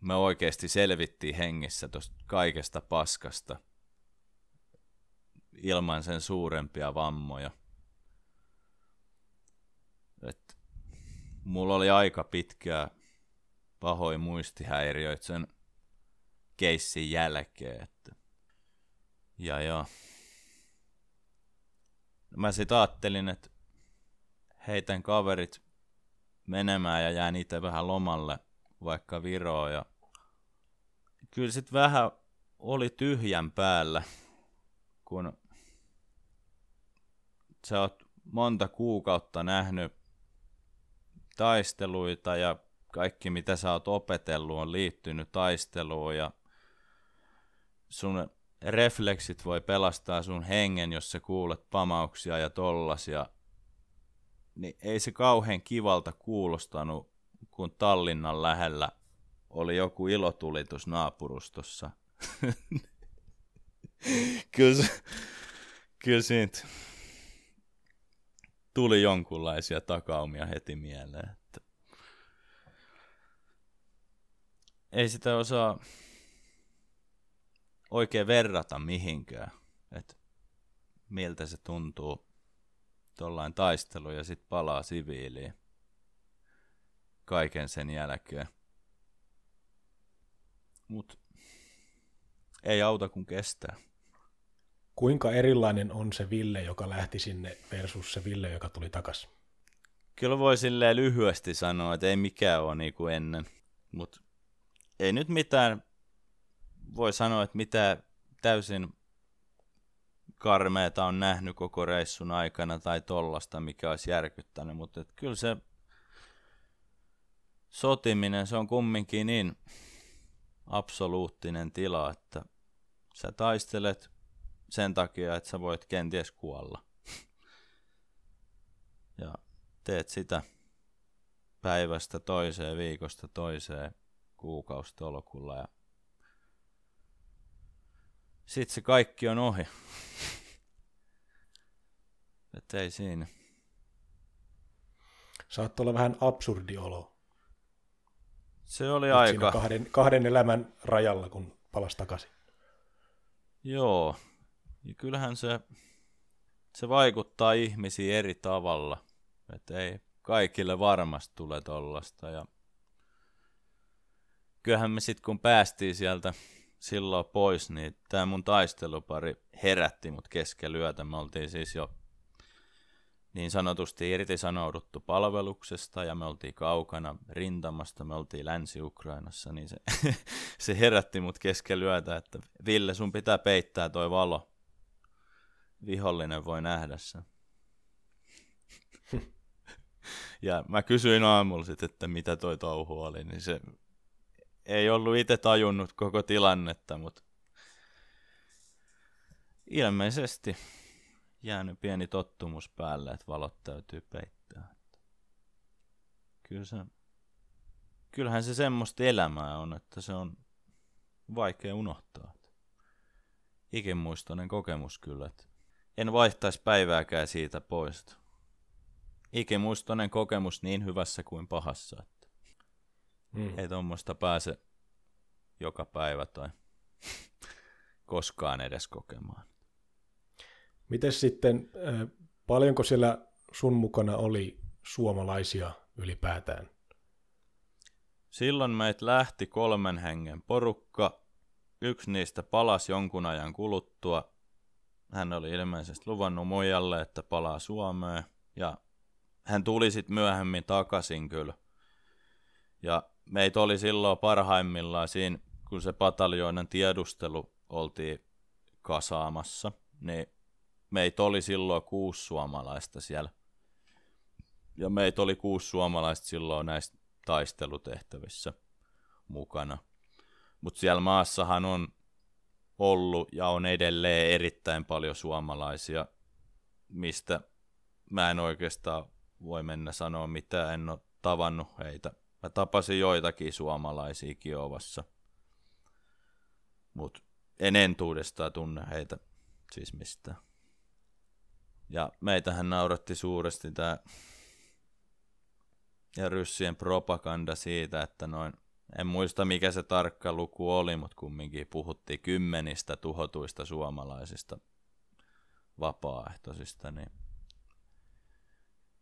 Speaker 3: me oikeasti selvittiin hengissä tuosta kaikesta paskasta ilman sen suurempia vammoja. Et mulla oli aika pitkää pahoin muistihäiriöitä sen keissin jälkeen. Että. Ja joo. Mä sitten ajattelin, että heitän kaverit menemään ja jään itse vähän lomalle vaikka Viroon. Ja kyllä sitten vähän oli tyhjän päällä, kun sä oot monta kuukautta nähnyt taisteluita ja kaikki mitä sä oot opetellut on liittynyt taisteluun ja sun refleksit voi pelastaa sun hengen, jos sä kuulet pamauksia ja tollasia niin ei se kauhean kivalta kuulostanut, kun Tallinnan lähellä oli joku ilotulitus naapurustossa. kyllä, kyllä siitä tuli jonkunlaisia takaumia heti mieleen. Että ei sitä osaa oikein verrata mihinkään, että miltä se tuntuu tuollainen taistelu ja sitten palaa siviiliin kaiken sen jälkeen.
Speaker 1: Mut ei auta kun kestää. Kuinka erilainen on se Ville, joka lähti sinne versus se Ville, joka tuli takaisin?
Speaker 3: Kyllä voi silleen lyhyesti sanoa, että ei mikään ole niin kuin ennen. Mutta ei nyt mitään voi sanoa, että mitä täysin karmeita on nähnyt koko reissun aikana tai tollasta, mikä olisi järkyttänyt, mutta et kyllä se sotiminen, se on kumminkin niin absoluuttinen tila, että sä taistelet sen takia, että sä voit kenties kuolla. ja teet sitä päivästä toiseen, viikosta toiseen, kuukausitolkulla ja sit se kaikki on ohi. Et ei siinä.
Speaker 1: Saattaa olla vähän absurdi olo.
Speaker 3: Se oli Nyt aika. Kahden,
Speaker 1: kahden elämän rajalla, kun palas takaisin.
Speaker 3: Joo. Ja kyllähän se, se vaikuttaa ihmisiin eri tavalla. Että ei kaikille varmasti tule tollasta. Ja kyllähän me sitten kun päästiin sieltä silloin pois, niin tämä mun taistelupari herätti mut keskellä yötä. Me oltiin siis jo niin sanotusti irtisanouduttu palveluksesta ja me oltiin kaukana rintamasta, me oltiin Länsi-Ukrainassa, niin se, se herätti mut keskellä että Ville, sun pitää peittää toi valo. Vihollinen voi nähdä sen. ja mä kysyin aamulla sitten, että mitä toi touhu oli, niin se ei ollut itse tajunnut koko tilannetta, mutta ilmeisesti jäänyt pieni tottumus päälle, että valot täytyy peittää. Kyllä se, kyllähän se semmoista elämää on, että se on vaikea unohtaa. Ikimuistoinen kokemus kyllä, että en vaihtaisi päivääkään siitä pois. Ikimuistoinen kokemus niin hyvässä kuin pahassa. Että Mm. Ei tuommoista pääse joka päivä tai koskaan edes kokemaan.
Speaker 1: Miten sitten, äh, paljonko siellä sun mukana oli suomalaisia ylipäätään?
Speaker 3: Silloin meitä lähti kolmen hengen porukka. Yksi niistä palasi jonkun ajan kuluttua. Hän oli ilmeisesti luvannut muijalle, että palaa Suomeen. Ja hän tuli sitten myöhemmin takaisin kyllä. Ja meitä oli silloin parhaimmillaan siinä, kun se pataljoonan tiedustelu oltiin kasaamassa, niin meitä oli silloin kuusi suomalaista siellä. Ja meitä oli kuusi suomalaista silloin näissä taistelutehtävissä mukana. Mutta siellä maassahan on ollut ja on edelleen erittäin paljon suomalaisia, mistä mä en oikeastaan voi mennä sanoa mitään, en ole tavannut heitä Mä tapasin joitakin suomalaisia Kiovassa, mutta en entuudestaan tunne heitä siis mistään. Ja meitähän nauratti suuresti tämä ja ryssien propaganda siitä, että noin, en muista mikä se tarkka luku oli, mutta kumminkin puhuttiin kymmenistä tuhotuista suomalaisista vapaaehtoisista, niin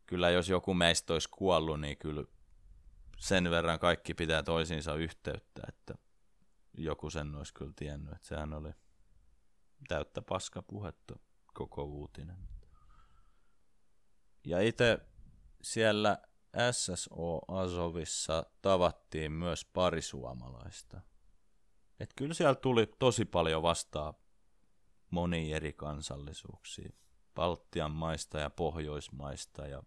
Speaker 3: kyllä jos joku meistä olisi kuollut, niin kyllä sen verran kaikki pitää toisiinsa yhteyttä, että joku sen olisi kyllä tiennyt, että sehän oli täyttä paskapuhetta koko uutinen. Ja itse siellä SSO Azovissa tavattiin myös pari suomalaista. Et kyllä siellä tuli tosi paljon vastaa moni eri kansallisuuksia. Baltian maista ja Pohjoismaista ja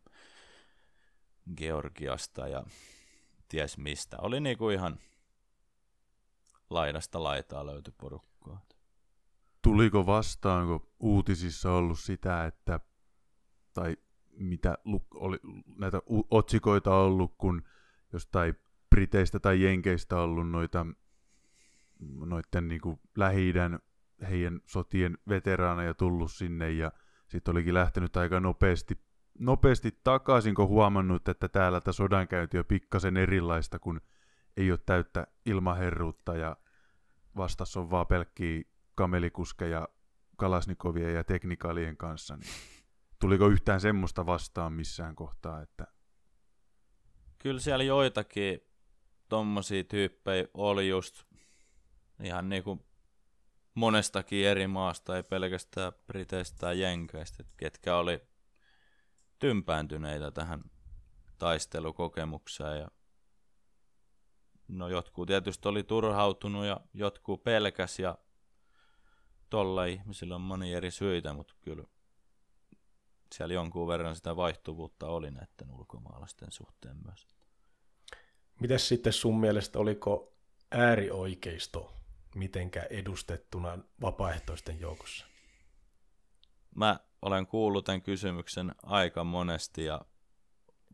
Speaker 3: Georgiasta ja ties mistä. Oli niinku ihan laidasta laitaa löyty porukkaa.
Speaker 2: Tuliko vastaan, kun uutisissa ollut sitä, että, tai mitä oli, näitä otsikoita ollut, kun jostain Briteistä tai Jenkeistä ollut noita noitten niinku lähi heidän sotien veteraaneja tullut sinne ja sitten olikin lähtenyt aika nopeasti nopeasti takaisin, kun huomannut, että täällä tämä sodankäynti on pikkasen erilaista, kun ei ole täyttä ilmaherruutta ja vastassa on vaan pelkkiä kamelikuskeja kalasnikovien ja teknikaalien kanssa. Niin tuliko yhtään semmoista vastaan missään kohtaa, että...
Speaker 3: Kyllä siellä joitakin tuommoisia tyyppejä oli just ihan niinku monestakin eri maasta, ei pelkästään Briteistä tai Jenkeistä, ketkä oli tympääntyneitä tähän taistelukokemukseen. Ja no jotkut tietysti oli turhautunut ja jotkut pelkäs ja tolla ihmisillä on moni eri syitä, mutta kyllä siellä jonkun verran sitä vaihtuvuutta oli näiden ulkomaalaisten suhteen myös.
Speaker 1: Mitäs sitten sun mielestä, oliko äärioikeisto mitenkä edustettuna vapaaehtoisten joukossa?
Speaker 3: Mä olen kuullut tämän kysymyksen aika monesti ja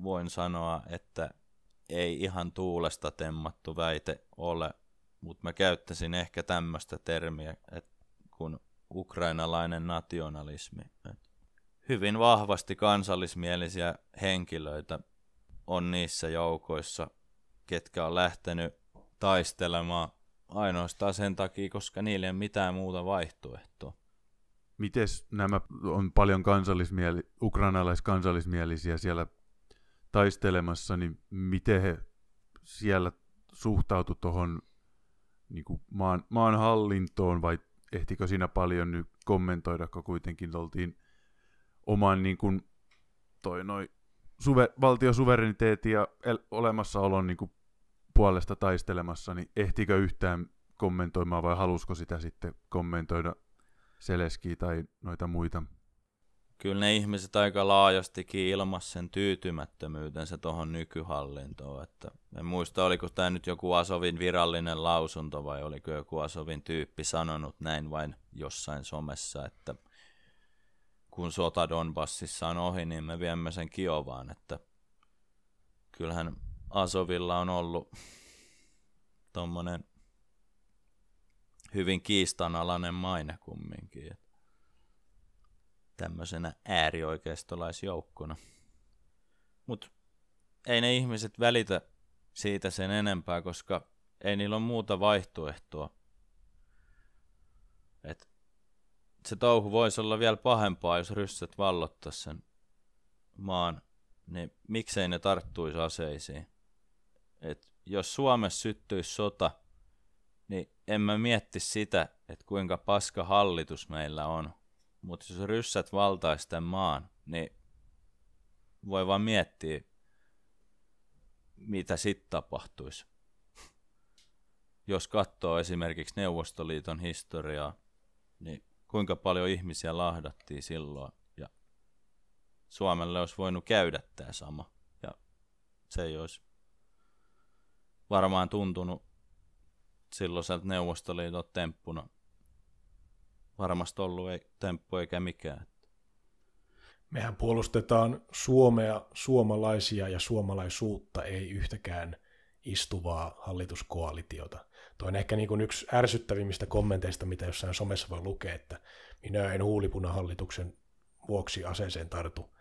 Speaker 3: voin sanoa, että ei ihan tuulesta temmattu väite ole, mutta mä käyttäisin ehkä tämmöistä termiä, että kun ukrainalainen nationalismi. Että hyvin vahvasti kansallismielisiä henkilöitä on niissä joukoissa, ketkä on lähtenyt taistelemaan ainoastaan sen takia, koska niillä ei ole mitään muuta vaihtoehtoa.
Speaker 2: Miten nämä on paljon kansallismieli, ukrainalaiskansallismielisiä siellä taistelemassa, niin miten he siellä suhtautu tuohon niin maan, maan hallintoon vai ehtikö siinä paljon nyt kommentoida, kun kuitenkin oltiin oman niin kuin, toi noi, suver, valtiosuvereniteetin ja el, olemassaolon niin kuin, puolesta taistelemassa, niin ehtikö yhtään kommentoimaan vai halusko sitä sitten kommentoida Seleskiä tai noita muita. Kyllä ne
Speaker 3: ihmiset aika laajastikin ilmassa sen tyytymättömyytensä tuohon nykyhallintoon. Että en muista, oliko tämä nyt joku Asovin virallinen lausunto vai oliko joku Asovin tyyppi sanonut näin vain jossain somessa, että kun sota Donbassissa on ohi, niin me viemme sen Kiovaan. Että kyllähän Asovilla on ollut tuommoinen hyvin kiistanalainen maine kumminkin. Että tämmöisenä äärioikeistolaisjoukkona. Mutta ei ne ihmiset välitä siitä sen enempää, koska ei niillä ole muuta vaihtoehtoa. Et se touhu voisi olla vielä pahempaa, jos ryssät vallottaisi sen maan, niin miksei ne tarttuisi aseisiin. Et jos Suomessa syttyisi sota – niin en mä mietti sitä, että kuinka paska hallitus meillä on. Mutta jos ryssät valtaisi tämän maan, niin voi vaan miettiä, mitä sitten tapahtuisi. Jos katsoo esimerkiksi Neuvostoliiton historiaa, niin kuinka paljon ihmisiä lahdattiin silloin. Ja Suomelle olisi voinut käydä tämä sama. Ja se ei olisi varmaan tuntunut silloiselta Neuvostoliiton temppuna varmasti ollut ei, temppu eikä mikään.
Speaker 2: Mehän
Speaker 1: puolustetaan Suomea, suomalaisia ja suomalaisuutta, ei yhtäkään istuvaa hallituskoalitiota. Toi on ehkä niin kuin yksi ärsyttävimmistä kommenteista, mitä jossain somessa voi lukea, että minä en huulipuna hallituksen vuoksi aseeseen tartu.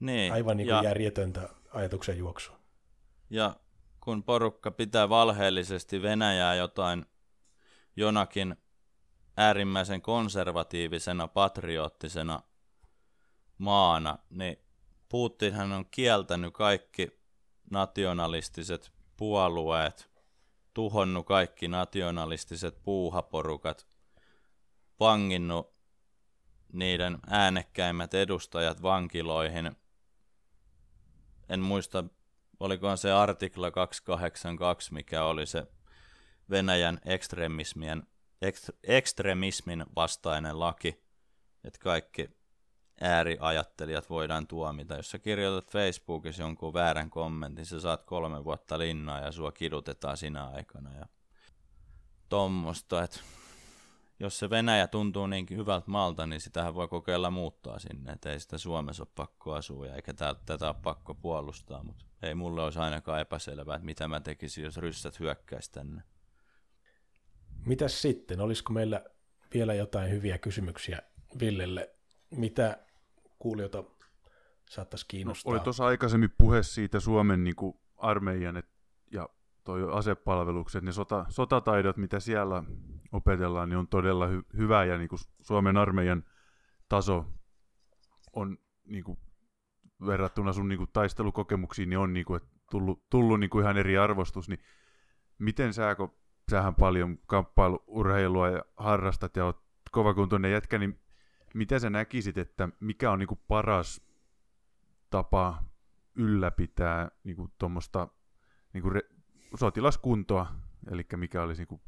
Speaker 1: Niin, Aivan niin kuin ja, järjetöntä ajatuksen juoksua.
Speaker 3: Ja kun porukka pitää valheellisesti Venäjää jotain jonakin äärimmäisen konservatiivisena, patriottisena maana, niin Putinhan on kieltänyt kaikki nationalistiset puolueet, tuhonnut kaikki nationalistiset puuhaporukat, vanginnut niiden äänekkäimmät edustajat vankiloihin. En muista olikohan se artikla 282, mikä oli se Venäjän ekstremismien, ekstremismin vastainen laki, että kaikki ääriajattelijat voidaan tuomita. Jos sä kirjoitat Facebookissa jonkun väärän kommentin, sä saat kolme vuotta linnaa ja sua kidutetaan sinä aikana ja tommosta, että jos se Venäjä tuntuu niin hyvältä maalta, niin sitähän voi kokeilla muuttaa sinne, että ei sitä Suomessa ole pakko asua ja eikä tätä ole pakko puolustaa, mutta ei mulle olisi ainakaan epäselvää, että mitä mä tekisin, jos ryssät hyökkäisi tänne.
Speaker 1: Mitäs sitten? Olisiko meillä vielä jotain hyviä kysymyksiä Villelle? Mitä kuulijoita saattaisi no, kiinnostaa? No, oli
Speaker 2: tuossa aikaisemmin puhe siitä Suomen niin kuin armeijan et, ja toi asepalvelukset, ne sota, sotataidot, mitä siellä opetellaan, niin on todella hy, hyvä ja niin kuin Suomen armeijan taso on niin kuin verrattuna sun niinku taistelukokemuksiin niin on niinku, et tullut, tullut kuin, niinku ihan eri arvostus, niin miten sä, kun sähän paljon kamppailurheilua ja harrastat ja oot kovakuntoinen jätkä, niin mitä sä näkisit, että mikä on niinku paras tapa ylläpitää niinku tuommoista niinku re- sotilaskuntoa, eli mikä olisi niinku,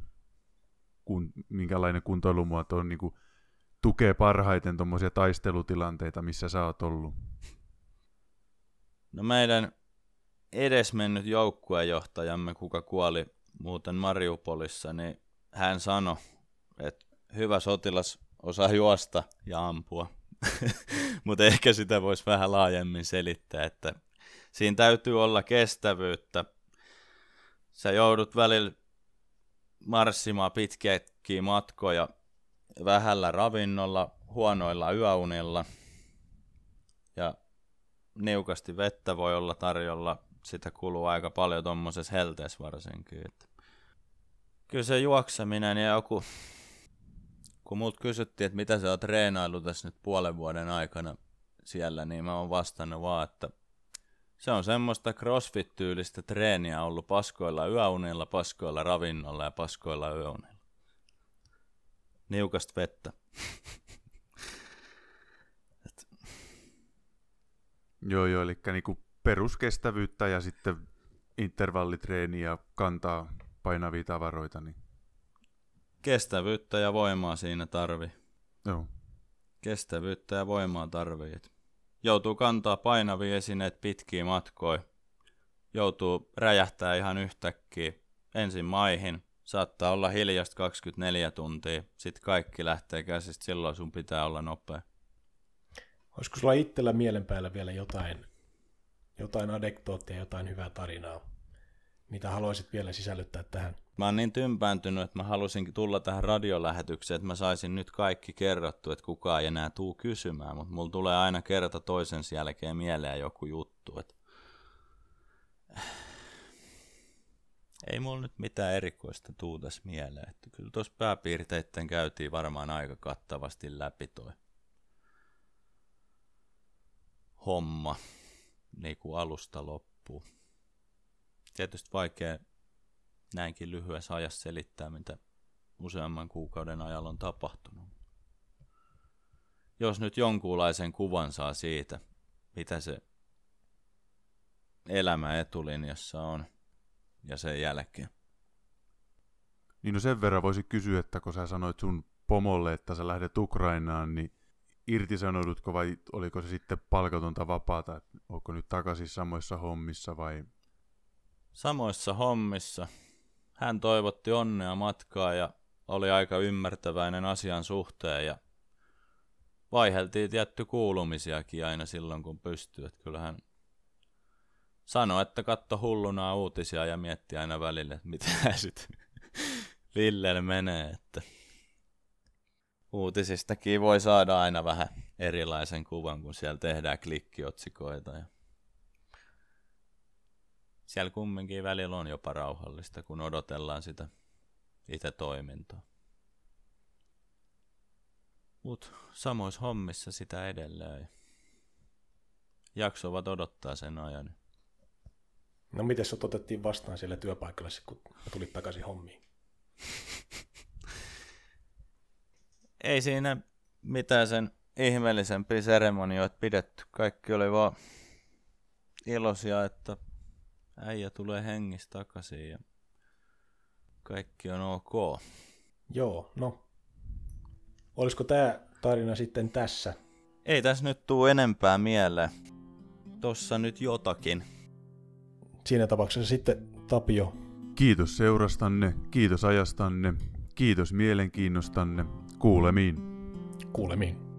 Speaker 2: kun, minkälainen kuntoilumuoto on niinku, tukee parhaiten tuommoisia taistelutilanteita, missä sä oot ollut?
Speaker 3: No meidän edesmennyt joukkuejohtajamme, kuka kuoli muuten Mariupolissa, niin hän sanoi, että hyvä sotilas osaa juosta ja ampua. Mutta ehkä sitä voisi vähän laajemmin selittää, että siinä täytyy olla kestävyyttä. Sä joudut välillä marssimaan pitkiä matkoja vähällä ravinnolla, huonoilla yöunilla. Ja niukasti vettä voi olla tarjolla, sitä kuluu aika paljon tuommoisessa helteessä varsinkin. Että kyllä se juokseminen ja joku, kun mut kysyttiin, että mitä sä oot treenailu tässä nyt puolen vuoden aikana siellä, niin mä oon vastannut vaan, että se on semmoista crossfit-tyylistä treeniä ollut paskoilla yöunilla, paskoilla ravinnolla ja paskoilla yöunilla.
Speaker 2: Niukasta vettä. Joo, joo, eli kuin niinku peruskestävyyttä ja sitten ja kantaa painavia tavaroita. Niin. Kestävyyttä
Speaker 3: ja voimaa siinä tarvii. Joo. Kestävyyttä ja voimaa tarvii. Joutuu kantaa painavia esineet pitkiä matkoja. Joutuu räjähtää ihan yhtäkkiä. Ensin maihin. Saattaa olla hiljasta 24 tuntia. Sitten kaikki lähtee käsistä. Silloin sun pitää olla nopea.
Speaker 1: Olisiko sulla itsellä mielen päällä vielä jotain, jotain adektoottia, jotain hyvää tarinaa, mitä haluaisit vielä sisällyttää tähän?
Speaker 3: Mä oon niin tympääntynyt, että mä halusin tulla tähän radiolähetykseen, että mä saisin nyt kaikki kerrottu, että kukaan ei enää tuu kysymään, mutta mulla tulee aina kerta toisen jälkeen mieleen joku juttu, että ei mulla nyt mitään erikoista tuutas mieleen. Että kyllä tuossa pääpiirteiden käytiin varmaan aika kattavasti läpi toi homma niin kuin alusta loppuun. Tietysti vaikea näinkin lyhyessä ajassa selittää, mitä useamman kuukauden ajalla on tapahtunut. Jos nyt jonkunlaisen kuvan saa siitä, mitä se elämä etulinjassa on ja sen jälkeen.
Speaker 2: Niin no sen verran voisi kysyä, että kun sä sanoit sun pomolle, että sä lähdet Ukrainaan, niin irtisanoudutko vai oliko se sitten palkatonta vapaata? Onko nyt takaisin samoissa hommissa vai? Samoissa hommissa.
Speaker 3: Hän toivotti onnea matkaa ja oli aika ymmärtäväinen asian suhteen ja vaiheltiin tietty kuulumisiakin aina silloin kun pystyy. Että kyllähän sanoi, että katto hulluna uutisia ja mietti aina välillä, että mitä sitten Lillellä menee. Että uutisistakin voi saada aina vähän erilaisen kuvan, kun siellä tehdään klikkiotsikoita. Ja siellä kumminkin välillä on jopa rauhallista, kun odotellaan sitä itse toimintaa. Mutta samoissa hommissa sitä edelleen. Jaksovat odottaa sen ajan.
Speaker 1: No miten sut otettiin vastaan siellä työpaikalla, kun tulit takaisin hommiin?
Speaker 3: ei siinä mitään sen ihmeellisempiä seremonioita pidetty. Kaikki oli vaan iloisia, että äijä tulee hengissä takaisin ja kaikki on ok.
Speaker 1: Joo, no. Olisiko tämä tarina sitten tässä? Ei tässä nyt tuu
Speaker 3: enempää mieleen. Tossa nyt jotakin.
Speaker 2: Siinä tapauksessa sitten Tapio. Kiitos seurastanne, kiitos ajastanne, Kiitos mielenkiinnostanne. Kuulemiin.
Speaker 1: Kuulemiin.